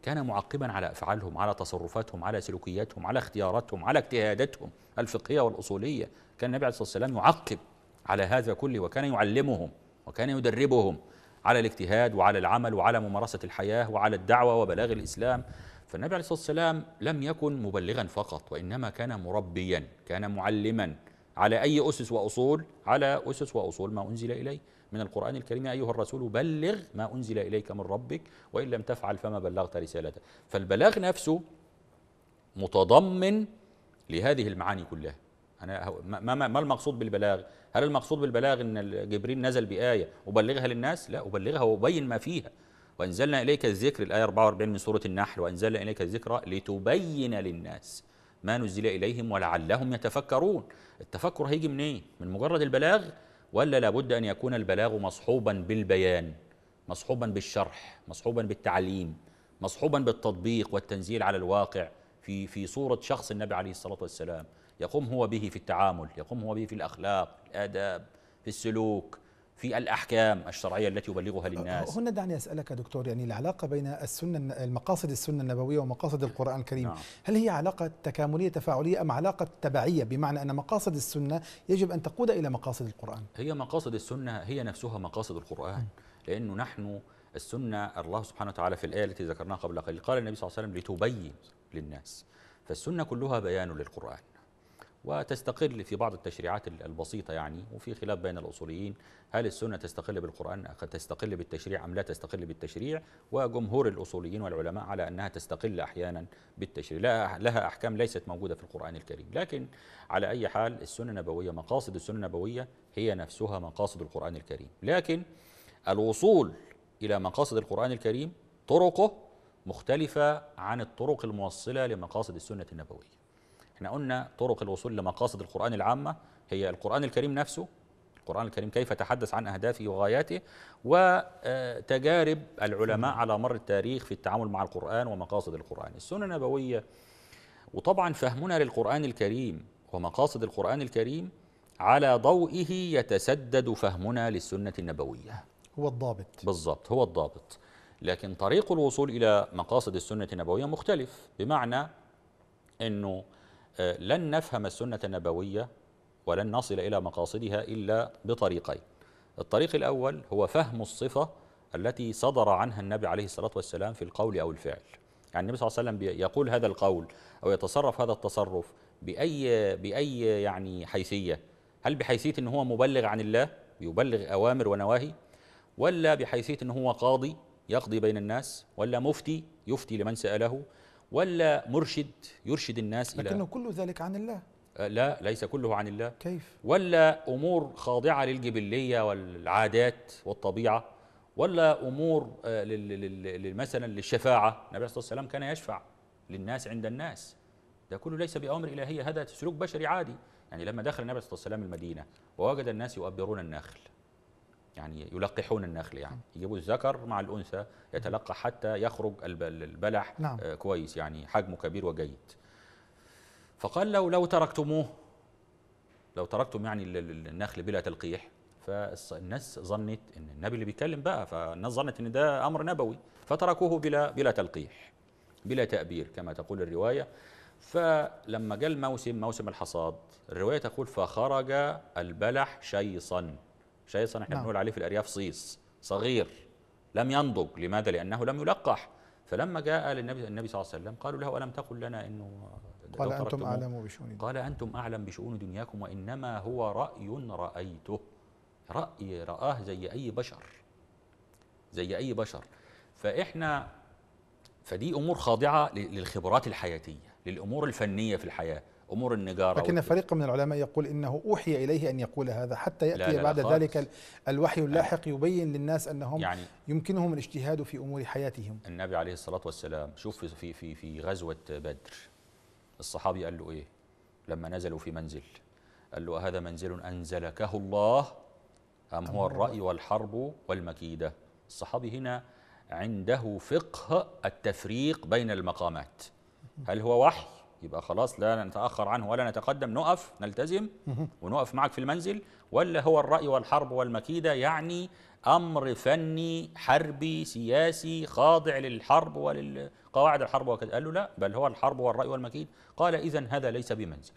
كان معقبا على افعالهم على تصرفاتهم على سلوكياتهم على اختياراتهم على اجتهاداتهم الفقهيه والاصوليه كان النبي عليه الصلاه والسلام يعقب على هذا كله وكان يعلمهم وكان يدربهم على الاجتهاد وعلى العمل وعلى ممارسه الحياه وعلى الدعوه وبلاغ الاسلام فالنبي عليه الصلاة والسلام لم يكن مبلغا فقط وإنما كان مربيا كان معلما على أي أسس وأصول على أسس وأصول ما أنزل إليه من القرآن الكريم يا أيها الرسول بلغ ما أنزل إليك من ربك وإن لم تفعل فما بلغت رسالته فالبلاغ نفسه متضمن لهذه المعاني كلها أنا ما, ما, ما المقصود بالبلاغ؟ هل المقصود بالبلاغ أن جبريل نزل بآية وبلغها للناس؟ لا أبلغها وأبين ما فيها وأنزلنا إليك الذكر الآية 44 من سورة النحل وأنزلنا إليك الذكر لتبين للناس ما نزل إليهم ولعلهم يتفكرون التفكر هيجي منين إيه؟ من مجرد البلاغ ولا لابد أن يكون البلاغ مصحوبا بالبيان مصحوبا بالشرح مصحوبا بالتعليم مصحوبا بالتطبيق والتنزيل على الواقع في في صورة شخص النبي عليه الصلاة والسلام يقوم هو به في التعامل يقوم هو به في الأخلاق الآداب في السلوك في الأحكام الشرعية التي يبلغها للناس هنا دعني أسألك دكتور يعني العلاقة بين السنة المقاصد السنة النبوية ومقاصد القرآن الكريم نعم. هل هي علاقة تكاملية تفاعلية أم علاقة تبعية بمعنى أن مقاصد السنة يجب أن تقود إلى مقاصد القرآن هي مقاصد السنة هي نفسها مقاصد القرآن لأنه نحن السنة الله سبحانه وتعالى في الآية التي ذكرناها قبل قليل قال النبي صلى الله عليه وسلم لتبين للناس فالسنة كلها بيان للقرآن وتستقل في بعض التشريعات البسيطة يعني وفي خلاف بين الأصوليين هل السنة تستقل بالقرآن تستقل بالتشريع أم لا تستقل بالتشريع وجمهور الأصوليين والعلماء على أنها تستقل أحيانا بالتشريع لها أحكام ليست موجودة في القرآن الكريم لكن على أي حال السنة النبوية مقاصد السنة النبوية هي نفسها مقاصد القرآن الكريم لكن الوصول إلى مقاصد القرآن الكريم طرقه مختلفة عن الطرق الموصلة لمقاصد السنة النبوية احنا قلنا طرق الوصول لمقاصد القرآن العامة هي القرآن الكريم نفسه القرآن الكريم كيف تحدث عن أهدافه وغاياته وتجارب آه، العلماء على مر التاريخ في التعامل مع القرآن ومقاصد القرآن السنة النبوية وطبعا فهمنا للقرآن الكريم ومقاصد القرآن الكريم على ضوئه يتسدد فهمنا للسنة النبوية هو الضابط بالضبط هو الضابط لكن طريق الوصول إلى مقاصد السنة النبوية مختلف بمعنى أنه آه، لن نفهم السنة النبوية ولن نصل إلى مقاصدها إلا بطريقين الطريق الأول هو فهم الصفة التي صدر عنها النبي عليه الصلاة والسلام في القول أو الفعل يعني النبي صلى الله عليه وسلم يقول هذا القول أو يتصرف هذا التصرف بأي, بأي يعني حيثية هل بحيثية أنه هو مبلغ عن الله يبلغ أوامر ونواهي ولا بحيثية أنه هو قاضي يقضي بين الناس ولا مفتي يفتي لمن سأله ولا مرشد يرشد الناس لكنه إلى كل ذلك عن الله أه، لا ليس كله عن الله كيف ولا أمور خاضعة للجبلية والعادات والطبيعة ولا أمور أه، مثلا للشفاعة النبي عليه الصلاة والسلام كان يشفع للناس عند الناس ده كله ليس بأوامر إلهية هذا سلوك بشري عادي يعني لما دخل النبي عليه الصلاة والسلام المدينة ووجد الناس يؤبرون النخل يعني يلقحون النخل يعني يجيبوا الذكر مع الانثى يتلقى حتى يخرج البلح نعم. آه، كويس يعني حجمه كبير وجيد فقال لو لو تركتموه لو تركتم يعني النخل بلا تلقيح فالناس ظنت ان النبي اللي بيتكلم بقى فالناس ظنت ان ده امر نبوي فتركوه بلا بلا تلقيح بلا تأبير كما تقول الروايه فلما جاء الموسم موسم الحصاد الروايه تقول فخرج البلح شيصا مش صنع احنا نعم. بنقول عليه في الأرياف صيص صغير لم ينضج لماذا؟ لأنه لم يلقح فلما جاء للنبي النبي صلى الله عليه وسلم قالوا له ألم تقل لنا أنه قال أنتم أعلم بشؤون قال أنتم أعلم بشؤون دنياكم وإنما هو رأي رأيته رأي رآه زي أي بشر زي أي بشر فإحنا فدي أمور خاضعة للخبرات الحياتية للأمور الفنية في الحياة امور النجاره لكن فريق من العلماء يقول انه اوحي اليه ان يقول هذا حتى ياتي لا لا بعد لا ذلك الوحي يعني اللاحق يبين للناس انهم يعني يمكنهم الاجتهاد في امور حياتهم النبي عليه الصلاه والسلام شوف في في في غزوه بدر الصحابي قال له ايه لما نزلوا في منزل قال له هذا منزل انزلكه الله ام هو الراي والحرب والمكيده الصحابي هنا عنده فقه التفريق بين المقامات هل هو وحي يبقى خلاص لا نتاخر عنه ولا نتقدم نقف نلتزم ونقف معك في المنزل ولا هو الراي والحرب والمكيده يعني امر فني حربي سياسي خاضع للحرب وللقواعد الحرب وكذا قال له لا بل هو الحرب والراي والمكيد قال اذا هذا ليس بمنزل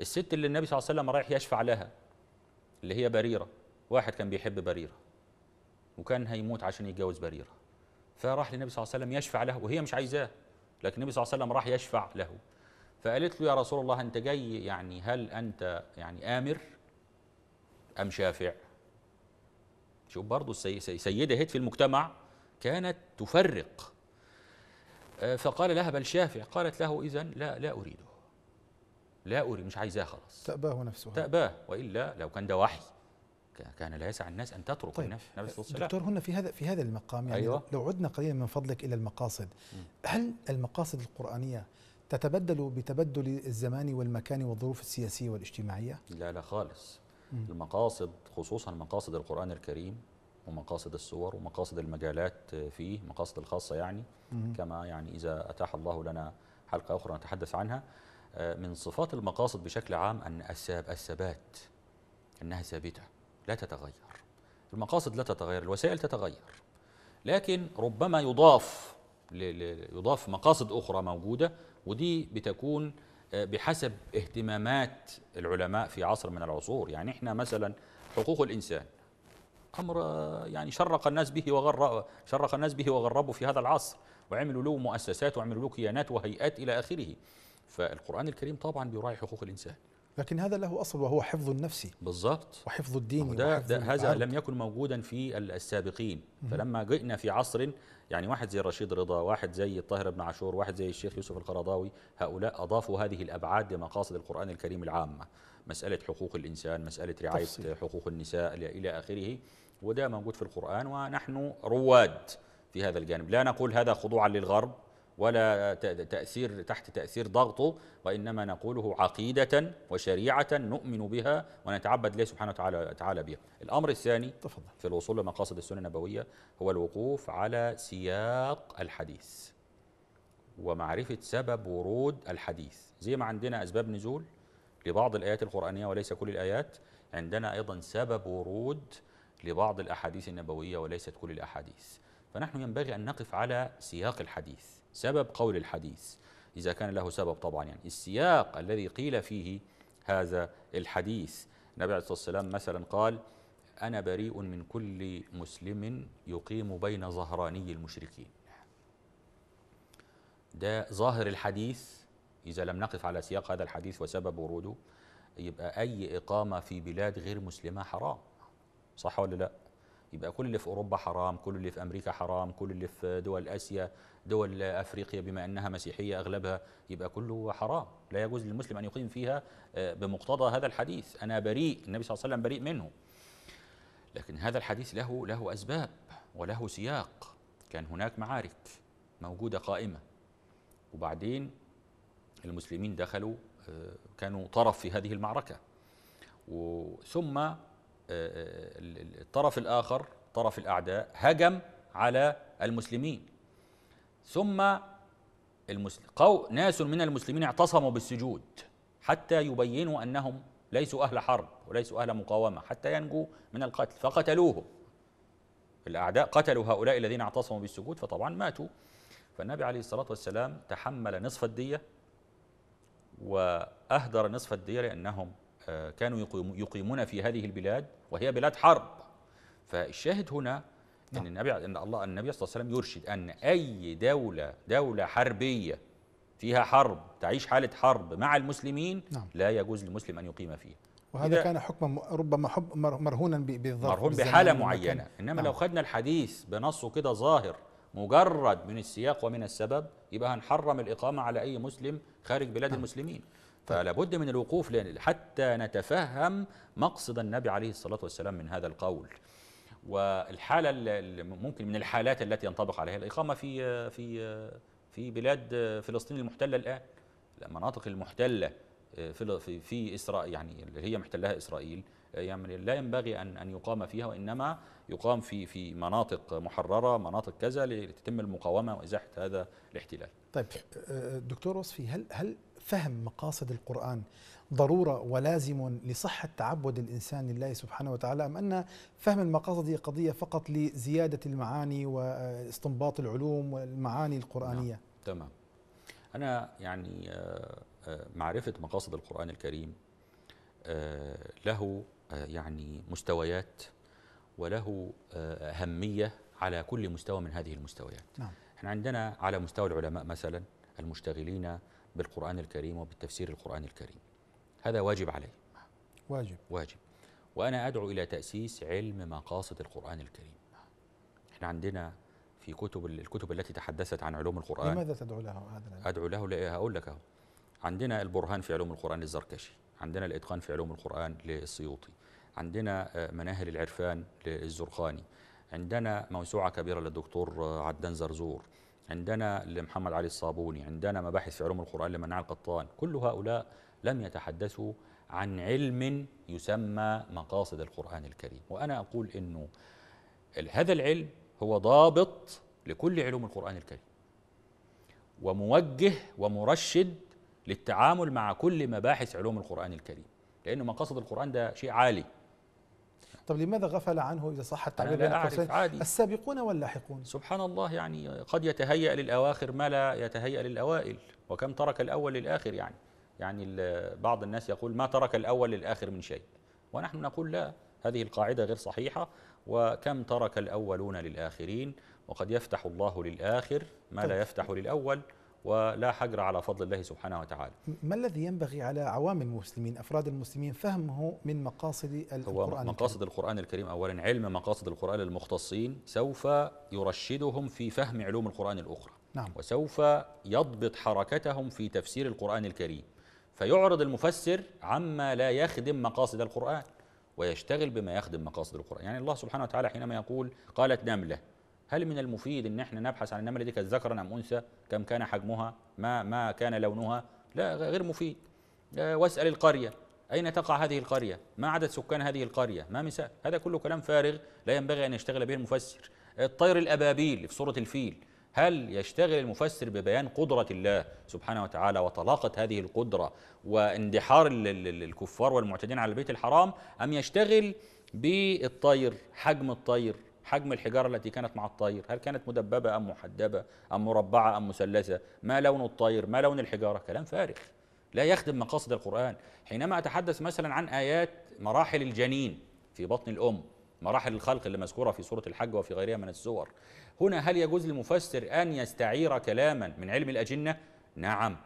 الست اللي النبي صلى الله عليه وسلم رايح يشفع لها اللي هي بريره واحد كان بيحب بريره وكان هيموت عشان يتجوز بريره فراح للنبي صلى الله عليه وسلم يشفع له وهي مش عايزاه لكن النبي صلى الله عليه وسلم راح يشفع له فقالت له يا رسول الله أنت جاي يعني هل أنت يعني آمر أم شافع شوف برضه السيده هيت في المجتمع كانت تفرق آه، فقال لها بل شافع قالت له إذا لا لا أريده لا أريد مش عايزاه خلاص تأباه نفسها تأباه وإلا لو كان ده وحي كان لا يسع الناس ان تترك طيب نفس الصلاه دكتور هنا في هذا في هذا المقام يعني أيوة. لو عدنا قليلا من فضلك الى المقاصد هل المقاصد القرانيه تتبدل بتبدل الزمان والمكان والظروف السياسيه والاجتماعيه؟ لا لا خالص م. المقاصد خصوصا مقاصد القران الكريم ومقاصد السور ومقاصد المجالات آه، فيه مقاصد الخاصه يعني م. كما يعني اذا اتاح الله لنا حلقه اخرى نتحدث عنها آه، من صفات المقاصد بشكل عام ان الثبات انها ثابته لا تتغير المقاصد لا تتغير الوسائل تتغير لكن ربما يضاف يضاف مقاصد أخرى موجودة ودي بتكون آه، بحسب اهتمامات العلماء في عصر من العصور يعني احنا مثلا حقوق الإنسان أمر آه، يعني شرق الناس به وغرب شرق الناس به وغربوا في هذا العصر وعملوا له مؤسسات وعملوا له كيانات وهيئات إلى آخره فالقرآن الكريم طبعا بيراعي حقوق الإنسان لكن هذا له أصل وهو حفظ النفسي بالضبط وحفظ الدين ده, وحفظ ده هذا لم يكن موجودا في السابقين فلما جئنا في عصر يعني واحد زي رشيد رضا واحد زي الطاهر بن عاشور واحد زي الشيخ يوسف القرضاوي هؤلاء أضافوا هذه الأبعاد لمقاصد القرآن الكريم العامة مسألة حقوق الإنسان مسألة رعاية تفصيل. حقوق النساء إلى آخره وده موجود في القرآن ونحن رواد في هذا الجانب لا نقول هذا خضوعا للغرب ولا تأثير تحت تأثير ضغطه وإنما نقوله عقيدة وشريعة نؤمن بها ونتعبد الله سبحانه وتعالى تعالى بها الأمر الثاني تفضل. في الوصول لمقاصد السنة النبوية هو الوقوف على سياق الحديث ومعرفة سبب ورود الحديث زي ما عندنا أسباب نزول لبعض الآيات القرآنية وليس كل الآيات عندنا أيضا سبب ورود لبعض الأحاديث النبوية وليست كل الأحاديث فنحن ينبغي أن نقف على سياق الحديث سبب قول الحديث إذا كان له سبب طبعا يعني السياق الذي قيل فيه هذا الحديث النبي عليه الصلاة والسلام مثلا قال أنا بريء من كل مسلم يقيم بين ظهراني المشركين ده ظاهر الحديث إذا لم نقف على سياق هذا الحديث وسبب وروده يبقى أي إقامة في بلاد غير مسلمة حرام صح ولا لا يبقى كل اللي في أوروبا حرام كل اللي في أمريكا حرام كل اللي في دول آسيا دول أفريقيا بما أنها مسيحية أغلبها يبقى كله حرام لا يجوز للمسلم أن يقيم فيها آه، بمقتضى هذا الحديث أنا بريء النبي صلى الله عليه وسلم بريء منه لكن هذا الحديث له له أسباب وله سياق كان هناك معارك موجودة قائمة وبعدين المسلمين دخلوا آه، كانوا طرف في هذه المعركة ثم آه، آه، آه، الطرف الآخر طرف الأعداء هجم على المسلمين ثم المسلم قو ناس من المسلمين اعتصموا بالسجود حتى يبينوا أنهم ليسوا أهل حرب وليسوا أهل مقاومة حتى ينجوا من القتل فقتلوهم الأعداء قتلوا هؤلاء الذين اعتصموا بالسجود فطبعا ماتوا فالنبي عليه الصلاة والسلام تحمل نصف الدية وأهدر نصف الدية لأنهم آه، كانوا يقيمون في هذه البلاد وهي بلاد حرب فالشاهد هنا ان نعم. النبي ان الله النبي صلى الله عليه وسلم يرشد ان اي دوله دوله حربيه فيها حرب تعيش حاله حرب مع المسلمين نعم. لا يجوز للمسلم ان يقيم فيها وهذا كان حكما ربما حب مرهونا بالظرف مرهون بحاله معينه انما نعم. لو خدنا الحديث بنصه كده ظاهر مجرد من السياق ومن السبب يبقى هنحرم الاقامه على اي مسلم خارج بلاد نعم. المسلمين فلا بد من الوقوف حتى نتفهم مقصد النبي عليه الصلاة والسلام من هذا القول والحالة ممكن من الحالات التي ينطبق عليها الإقامة في في في بلاد فلسطين المحتلة الآن المناطق المحتلة آه، في في إسرائيل يعني اللي هي محتلها إسرائيل آه، يعني لا ينبغي أن أن يقام فيها وإنما يقام في في مناطق محررة مناطق كذا لتتم المقاومة وإزاحة هذا الاحتلال. طيب آه، دكتور وصفي هل هل فهم مقاصد القرآن ضرورة ولازم لصحة تعبد الإنسان لله سبحانه وتعالى أم أن فهم المقاصد هي قضية فقط لزيادة المعاني واستنباط العلوم والمعاني نعم، القرآنية نعم. تمام أنا يعني آه، آه، معرفة مقاصد القرآن الكريم آه، له يعني مستويات وله أهمية على كل مستوى من هذه المستويات نعم. احنا عندنا على مستوى العلماء مثلا المشتغلين بالقرآن الكريم وبالتفسير القرآن الكريم هذا واجب علي واجب واجب وأنا أدعو إلى تأسيس علم مقاصد القرآن الكريم احنا عندنا في كتب الكتب التي تحدثت عن علوم القرآن لماذا تدعو له هذا العلم؟ أدعو له هقول لك أهو عندنا البرهان في علوم القرآن للزركشي عندنا الإتقان في علوم القرآن للسيوطي عندنا آه، مناهل العرفان للزرقاني عندنا موسوعة كبيرة للدكتور آه، عدنان زرزور عندنا لمحمد علي الصابوني عندنا مباحث في علوم القرآن لمناع القطان كل هؤلاء لم يتحدثوا عن علم يسمى مقاصد القرآن الكريم وأنا أقول أنه هذا العلم هو ضابط لكل علوم القرآن الكريم وموجه ومرشد للتعامل مع كل مباحث علوم القرآن الكريم لأن مقاصد القرآن ده شيء عالي طب لماذا غفل عنه إذا صح التعبير أعرف عادي. السابقون واللاحقون سبحان الله يعني قد يتهيأ للأواخر ما لا يتهيأ للأوائل وكم ترك الأول للآخر يعني يعني بعض الناس يقول ما ترك الأول للآخر من شيء ونحن نقول لا هذه القاعدة غير صحيحة وكم ترك الأولون للآخرين وقد يفتح الله للآخر ما لا يفتح للأول ولا حجر على فضل الله سبحانه وتعالى ما الذي ينبغي على عوام المسلمين أفراد المسلمين فهمه من مقاصد القرآن هو مقاصد القرآن الكريم أولا علم مقاصد القرآن المختصين سوف يرشدهم في فهم علوم القرآن الأخرى نعم. وسوف يضبط حركتهم في تفسير القرآن الكريم فيعرض المفسر عما لا يخدم مقاصد القرآن ويشتغل بما يخدم مقاصد القرآن يعني الله سبحانه وتعالى حينما يقول قالت نملة هل من المفيد ان احنا نبحث عن النمله دي كانت ذكرا ام انثى كم كان حجمها ما ما كان لونها لا غير مفيد آه، واسال القريه اين تقع هذه القريه ما عدد سكان هذه القريه ما مساء هذا كله كلام فارغ لا ينبغي ان يشتغل به المفسر الطير الابابيل في سوره الفيل هل يشتغل المفسر ببيان قدرة الله سبحانه وتعالى وطلاقة هذه القدرة واندحار الكفار والمعتدين على البيت الحرام أم يشتغل بالطير حجم الطير حجم الحجارة التي كانت مع الطائر هل كانت مدببة أم محدبة أم مربعة أم مثلثة ما لون الطائر ما لون الحجارة كلام فارغ لا يخدم مقاصد القرآن حينما أتحدث مثلا عن آيات مراحل الجنين في بطن الأم مراحل الخلق اللي مذكورة في سورة الحج وفي غيرها من السور هنا هل يجوز للمفسر أن يستعير كلاما من علم الأجنة؟ نعم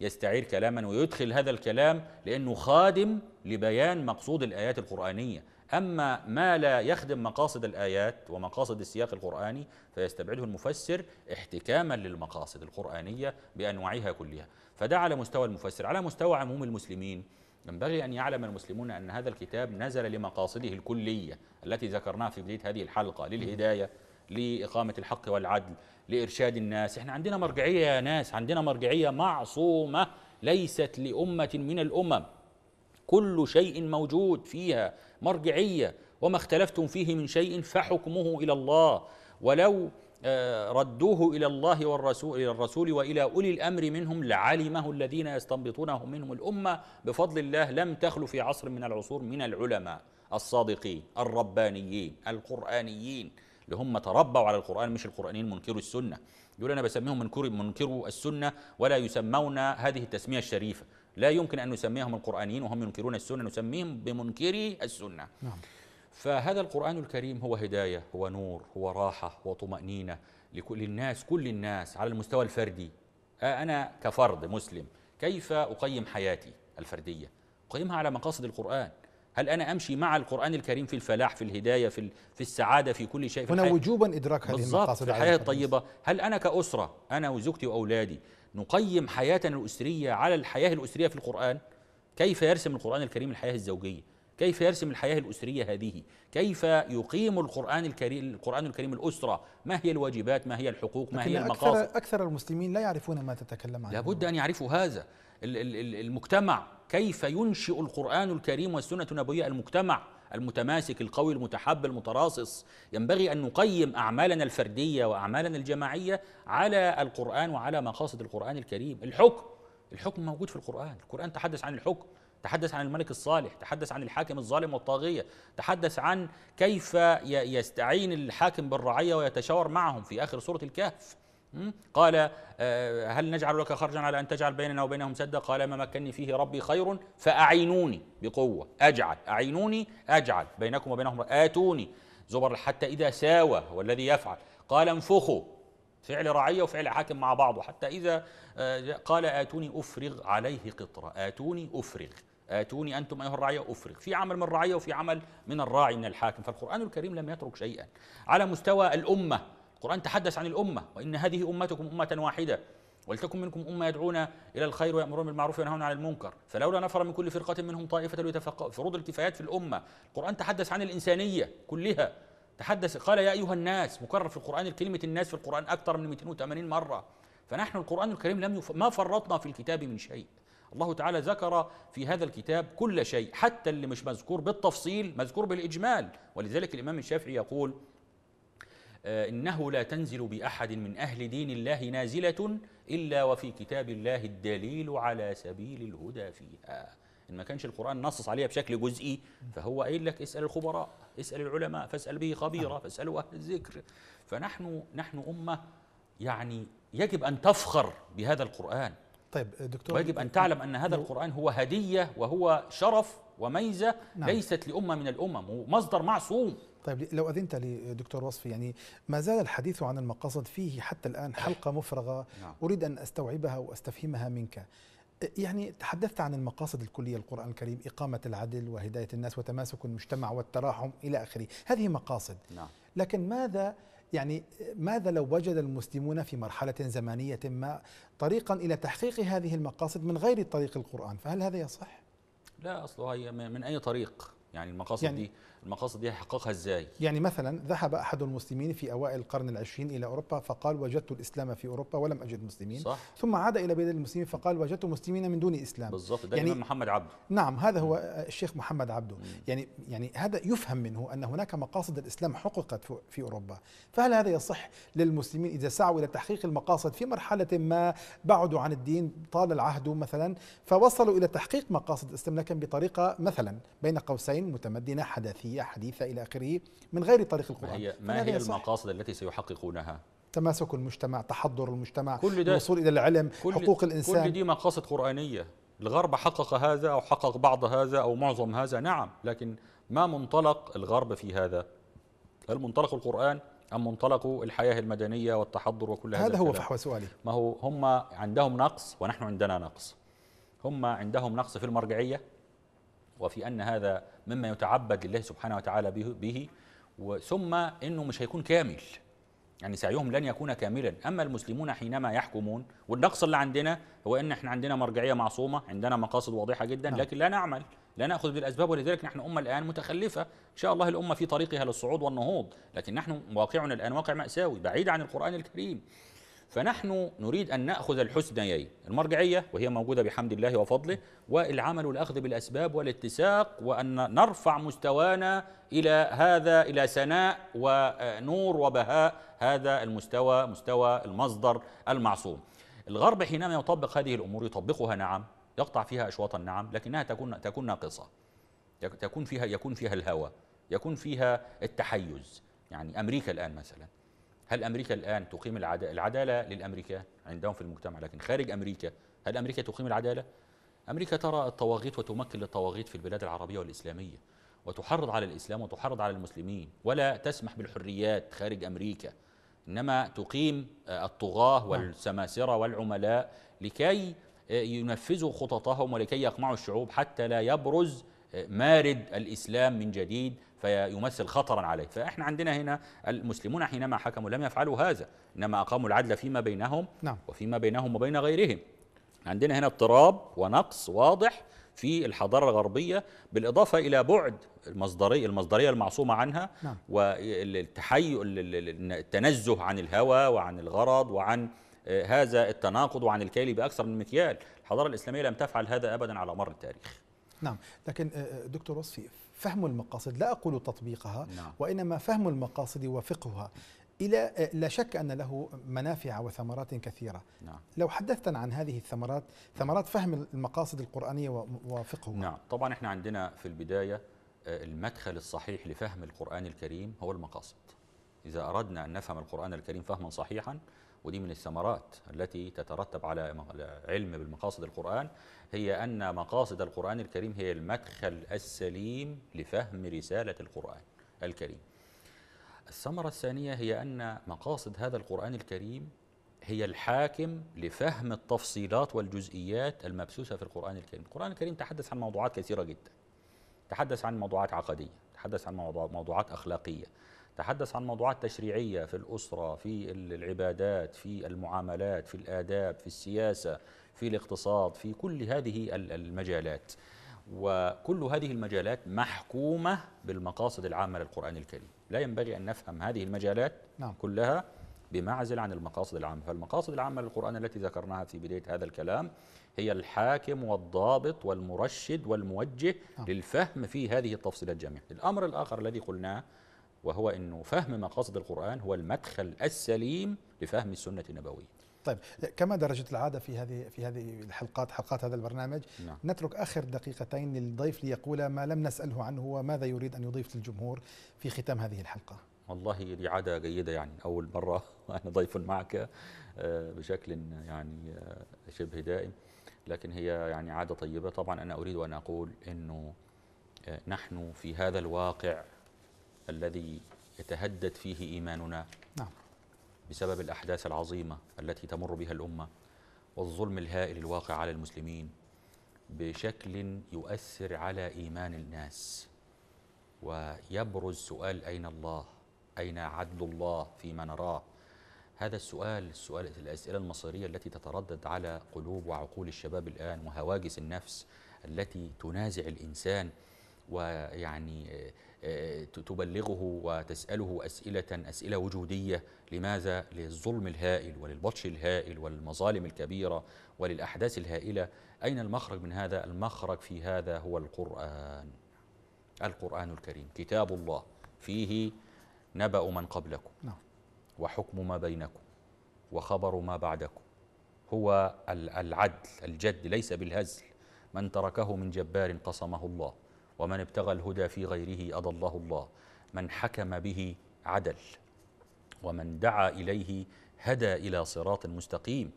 يستعير كلاما ويدخل هذا الكلام لأنه خادم لبيان مقصود الآيات القرآنية أما ما لا يخدم مقاصد الآيات ومقاصد السياق القرآني فيستبعده المفسر احتكاما للمقاصد القرآنية بأنواعها كلها فده على مستوى المفسر على مستوى عموم المسلمين ينبغي أن يعلم المسلمون أن هذا الكتاب نزل لمقاصده الكلية التي ذكرناها في بداية هذه الحلقة للهداية لإقامة الحق والعدل لإرشاد الناس احنا عندنا مرجعية يا ناس عندنا مرجعية معصومة ليست لأمة من الأمم كل شيء موجود فيها مرجعيه وما اختلفتم فيه من شيء فحكمه الى الله ولو آه، ردوه الى الله والرسول الى الرسول والى اولي الامر منهم لعلمه الذين يستنبطونه منهم الامه بفضل الله لم تخلو في عصر من العصور من العلماء الصادقين الربانيين القرانيين اللي هم تربوا على القران مش القرانيين منكروا السنه بيقول أنا بسميهم منكر منكروا السنة ولا يسمون هذه التسمية الشريفة لا يمكن أن نسميهم القرآنيين وهم ينكرون السنة نسميهم بمنكري السنة نعم. فهذا القرآن الكريم هو هداية هو نور هو راحة هو طمأنينة لكل الناس كل الناس على المستوى الفردي أنا كفرد مسلم كيف أقيم حياتي الفردية أقيمها على مقاصد القرآن هل أنا أمشي مع القرآن الكريم في الفلاح في الهداية في, في السعادة في كل شيء في هنا وجوبا إدراك هذه المقاصد في الحياة الطيبة هل أنا كأسرة أنا وزوجتي وأولادي نقيم حياتنا الأسرية على الحياة الأسرية في القرآن كيف يرسم القرآن الكريم الحياة الزوجية كيف يرسم الحياة الأسرية هذه كيف يقيم القرآن الكريم, القرآن الكريم الأسرة ما هي الواجبات ما هي الحقوق ما هي المقاصد أكثر, أكثر المسلمين لا يعرفون ما تتكلم عنه لابد أن يعرفوا هذا المجتمع كيف ينشئ القرآن الكريم والسنة النبوية المجتمع المتماسك القوي المتحب المتراصص ينبغي أن نقيم أعمالنا الفردية وأعمالنا الجماعية على القرآن وعلى مقاصد القرآن الكريم الحكم الحكم موجود في القرآن القرآن تحدث عن الحكم تحدث عن الملك الصالح تحدث عن الحاكم الظالم والطاغية تحدث عن كيف يستعين الحاكم بالرعية ويتشاور معهم في آخر سورة الكهف قال آه، هل نجعل لك خرجا على أن تجعل بيننا وبينهم سدا قال ما مكني فيه ربي خير فأعينوني بقوة أجعل أعينوني أجعل بينكم وبينهم آتوني زبر حتى إذا ساوى هو الذي يفعل قال انفخوا فعل رعية وفعل حاكم مع بعضه حتى إذا آه، قال آتوني أفرغ عليه قطرة آتوني أفرغ آتوني أنتم أيها الرعية أفرغ في عمل من الرعية وفي عمل من الراعي من الحاكم فالقرآن الكريم لم يترك شيئا على مستوى الأمة القرآن تحدث عن الأمة وإن هذه أمتكم أمة واحدة ولتكن منكم أمة يدعون إلى الخير ويأمرون بالمعروف وينهون عن المنكر فلولا نفر من كل فرقة منهم طائفة ليتفقهوا فروض الكفايات في الأمة القرآن تحدث عن الإنسانية كلها تحدث قال يا أيها الناس مكرر في القرآن كلمة الناس في القرآن أكثر من 280 مرة فنحن القرآن الكريم لم يف... ما فرطنا في الكتاب من شيء الله تعالى ذكر في هذا الكتاب كل شيء حتى اللي مش مذكور بالتفصيل مذكور بالإجمال ولذلك الإمام الشافعي يقول آه، إنه لا تنزل بأحد من أهل دين الله نازلة إلا وفي كتاب الله الدليل على سبيل الهدى فيها إن ما كانش القرآن نصص عليها بشكل جزئي فهو قايل لك اسأل الخبراء اسأل العلماء فاسأل به خبيرا نعم. فاسألوا أهل الذكر فنحن نحن أمة يعني يجب أن تفخر بهذا القرآن طيب دكتور ويجب أن تعلم أن هذا القرآن هو هدية وهو شرف وميزة نعم. ليست لأمة من الأمم ومصدر معصوم طيب لو أذنت لي دكتور وصفي يعني ما زال الحديث عن المقاصد فيه حتى الآن حلقة مفرغة نعم. أريد أن أستوعبها وأستفهمها منك يعني تحدثت عن المقاصد الكلية القرآن الكريم إقامة العدل وهداية الناس وتماسك المجتمع والتراحم إلى آخره هذه مقاصد نعم. لكن ماذا يعني ماذا لو وجد المسلمون في مرحلة زمنية ما طريقا إلى تحقيق هذه المقاصد من غير طريق القرآن فهل هذا يصح؟ لا أصلها هي من أي طريق يعني المقاصد يعني دي المقاصد دي هيحققها ازاي؟ يعني مثلا ذهب احد المسلمين في اوائل القرن العشرين الى اوروبا فقال وجدت الاسلام في اوروبا ولم اجد مسلمين صح. ثم عاد الى بلاد المسلمين فقال وجدت مسلمين من دون اسلام بالظبط ده يعني محمد عبده نعم هذا هو الشيخ محمد عبده يعني يعني هذا يفهم منه ان هناك مقاصد الاسلام حققت في اوروبا فهل هذا يصح للمسلمين اذا سعوا الى تحقيق المقاصد في مرحله ما بعدوا عن الدين طال العهد مثلا فوصلوا الى تحقيق مقاصد الاسلام لكن بطريقه مثلا بين قوسين متمدنه حداثيه سيئة حديثة إلى آخره من غير طريق القرآن ما هي, ما هي المقاصد التي سيحققونها؟ تماسك المجتمع تحضر المجتمع كل ده الوصول إلى العلم كل حقوق الإنسان كل دي مقاصد قرآنية الغرب حقق هذا أو حقق بعض هذا أو معظم هذا نعم لكن ما منطلق الغرب في هذا؟ هل منطلق القرآن أم منطلق الحياة المدنية والتحضر وكل هذا هذا هو فحوى سؤالي ما هو هم عندهم نقص ونحن عندنا نقص هم عندهم نقص في المرجعية وفي أن هذا مما يتعبد لله سبحانه وتعالى به ثم أنه مش هيكون كامل يعني سعيهم لن يكون كاملا أما المسلمون حينما يحكمون والنقص اللي عندنا هو أن احنا عندنا مرجعية معصومة عندنا مقاصد واضحة جدا نعم. لكن لا نعمل لا نأخذ بالأسباب ولذلك نحن أمة الآن متخلفة إن شاء الله الأمة في طريقها للصعود والنهوض لكن نحن واقعنا الآن واقع مأساوي بعيد عن القرآن الكريم فنحن نريد أن نأخذ الحسنيين المرجعية وهي موجودة بحمد الله وفضله والعمل والأخذ بالأسباب والاتساق وأن نرفع مستوانا إلى هذا إلى سناء ونور وبهاء هذا المستوى مستوى المصدر المعصوم الغرب حينما يطبق هذه الأمور يطبقها نعم يقطع فيها أشواط النعم لكنها تكون تكون ناقصة تكون فيها يكون فيها الهوى يكون فيها التحيز يعني أمريكا الآن مثلاً هل أمريكا الآن تقيم العدالة للأمريكان عندهم في المجتمع لكن خارج أمريكا هل أمريكا تقيم العدالة؟ أمريكا ترى الطواغيت وتمكن للطواغيت في البلاد العربية والإسلامية وتحرض على الإسلام وتحرض على المسلمين ولا تسمح بالحريات خارج أمريكا إنما تقيم آه، الطغاة نعم. والسماسرة والعملاء لكي آه، ينفذوا خططهم ولكي يقمعوا الشعوب حتى لا يبرز آه، مارد الإسلام من جديد فيمثل خطرا عليه فإحنا عندنا هنا المسلمون حينما حكموا لم يفعلوا هذا إنما أقاموا العدل فيما بينهم نعم. وفيما بينهم وبين غيرهم عندنا هنا اضطراب ونقص واضح في الحضارة الغربية بالإضافة إلى بعد المصدرية المصدرية المعصومة عنها نعم. والتحي التنزه عن الهوى وعن الغرض وعن آه، هذا التناقض وعن الكيل بأكثر من مكيال الحضارة الإسلامية لم تفعل هذا أبدا على مر التاريخ نعم لكن آه، آه، دكتور وصفي فهم المقاصد لا أقول تطبيقها نعم. وإنما فهم المقاصد وفقهها إلى لا شك أن له منافع وثمرات كثيرة نعم. لو حدثتنا عن هذه الثمرات ثمرات فهم المقاصد القرآنية وفقهها نعم طبعا احنا عندنا في البداية آه، المدخل الصحيح لفهم القرآن الكريم هو المقاصد إذا أردنا أن نفهم القرآن الكريم فهما صحيحا ودي من الثمرات التي تترتب على علم بالمقاصد القرآن هي أن مقاصد القرآن الكريم هي المدخل السليم لفهم رسالة القرآن الكريم الثمرة الثانية هي أن مقاصد هذا القرآن الكريم هي الحاكم لفهم التفصيلات والجزئيات المبثوثة في القرآن الكريم القرآن الكريم تحدث عن موضوعات كثيرة جدا تحدث عن موضوعات عقدية تحدث عن موضوعات أخلاقية تحدث عن موضوعات تشريعية في الأسرة في العبادات في المعاملات في الآداب في السياسة في الاقتصاد في كل هذه المجالات وكل هذه المجالات محكومة بالمقاصد العامة للقرآن الكريم لا ينبغي أن نفهم هذه المجالات نعم. كلها بمعزل عن المقاصد العامة فالمقاصد العامة للقرآن التي ذكرناها في بداية هذا الكلام هي الحاكم والضابط والمرشد والموجه نعم. للفهم في هذه التفصيلات جميعا الأمر الآخر الذي قلناه وهو أنه فهم مقاصد القرآن هو المدخل السليم لفهم السنة النبوية طيب كما درجة العادة في هذه في هذه الحلقات حلقات هذا البرنامج نعم. نترك آخر دقيقتين للضيف ليقول ما لم نسأله عنه وماذا يريد أن يضيف للجمهور في ختام هذه الحلقة والله دي عادة جيدة يعني أول مرة وأنا ضيف معك آه، بشكل يعني آه، شبه دائم لكن هي يعني عادة طيبة طبعا أنا أريد أن أقول أنه آه، نحن في هذا الواقع الذي يتهدد فيه إيماننا نعم. بسبب الأحداث العظيمة التي تمر بها الأمة والظلم الهائل الواقع على المسلمين بشكل يؤثر على إيمان الناس ويبرز سؤال أين الله أين عدل الله فيما نراه هذا السؤال السؤال الأسئلة المصيرية التي تتردد على قلوب وعقول الشباب الآن وهواجس النفس التي تنازع الإنسان ويعني تبلغه وتسأله أسئلة أسئلة وجودية لماذا للظلم الهائل وللبطش الهائل والمظالم الكبيرة وللأحداث الهائلة أين المخرج من هذا؟ المخرج في هذا هو القرآن القرآن الكريم كتاب الله فيه نبأ من قبلكم نعم. وحكم ما بينكم وخبر ما بعدكم هو العدل الجد ليس بالهزل من تركه من جبار قصمه الله ومن ابتغى الهدى في غيره أضله الله من حكم به عدل ومن دعا إليه هدى إلى صراط مستقيم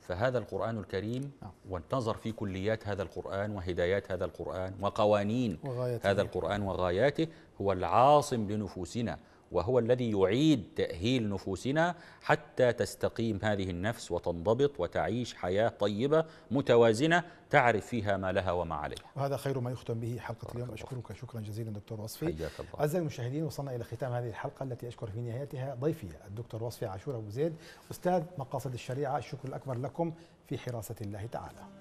فهذا القرآن الكريم نعم. والنظر في كليات هذا القرآن وهدايات هذا القرآن وقوانين هذا القرآن وغاياته هو العاصم لنفوسنا وهو الذي يعيد تأهيل نفوسنا حتى تستقيم هذه النفس وتنضبط وتعيش حياة طيبة متوازنة تعرف فيها ما لها وما عليها وهذا خير ما يختم به حلقة اليوم أشكرك شكرا جزيلا دكتور وصفي أعزائي المشاهدين وصلنا إلى ختام هذه الحلقة التي أشكر في نهايتها ضيفي الدكتور وصفي عاشور أبو زيد أستاذ مقاصد الشريعة الشكر الأكبر لكم في حراسة الله تعالى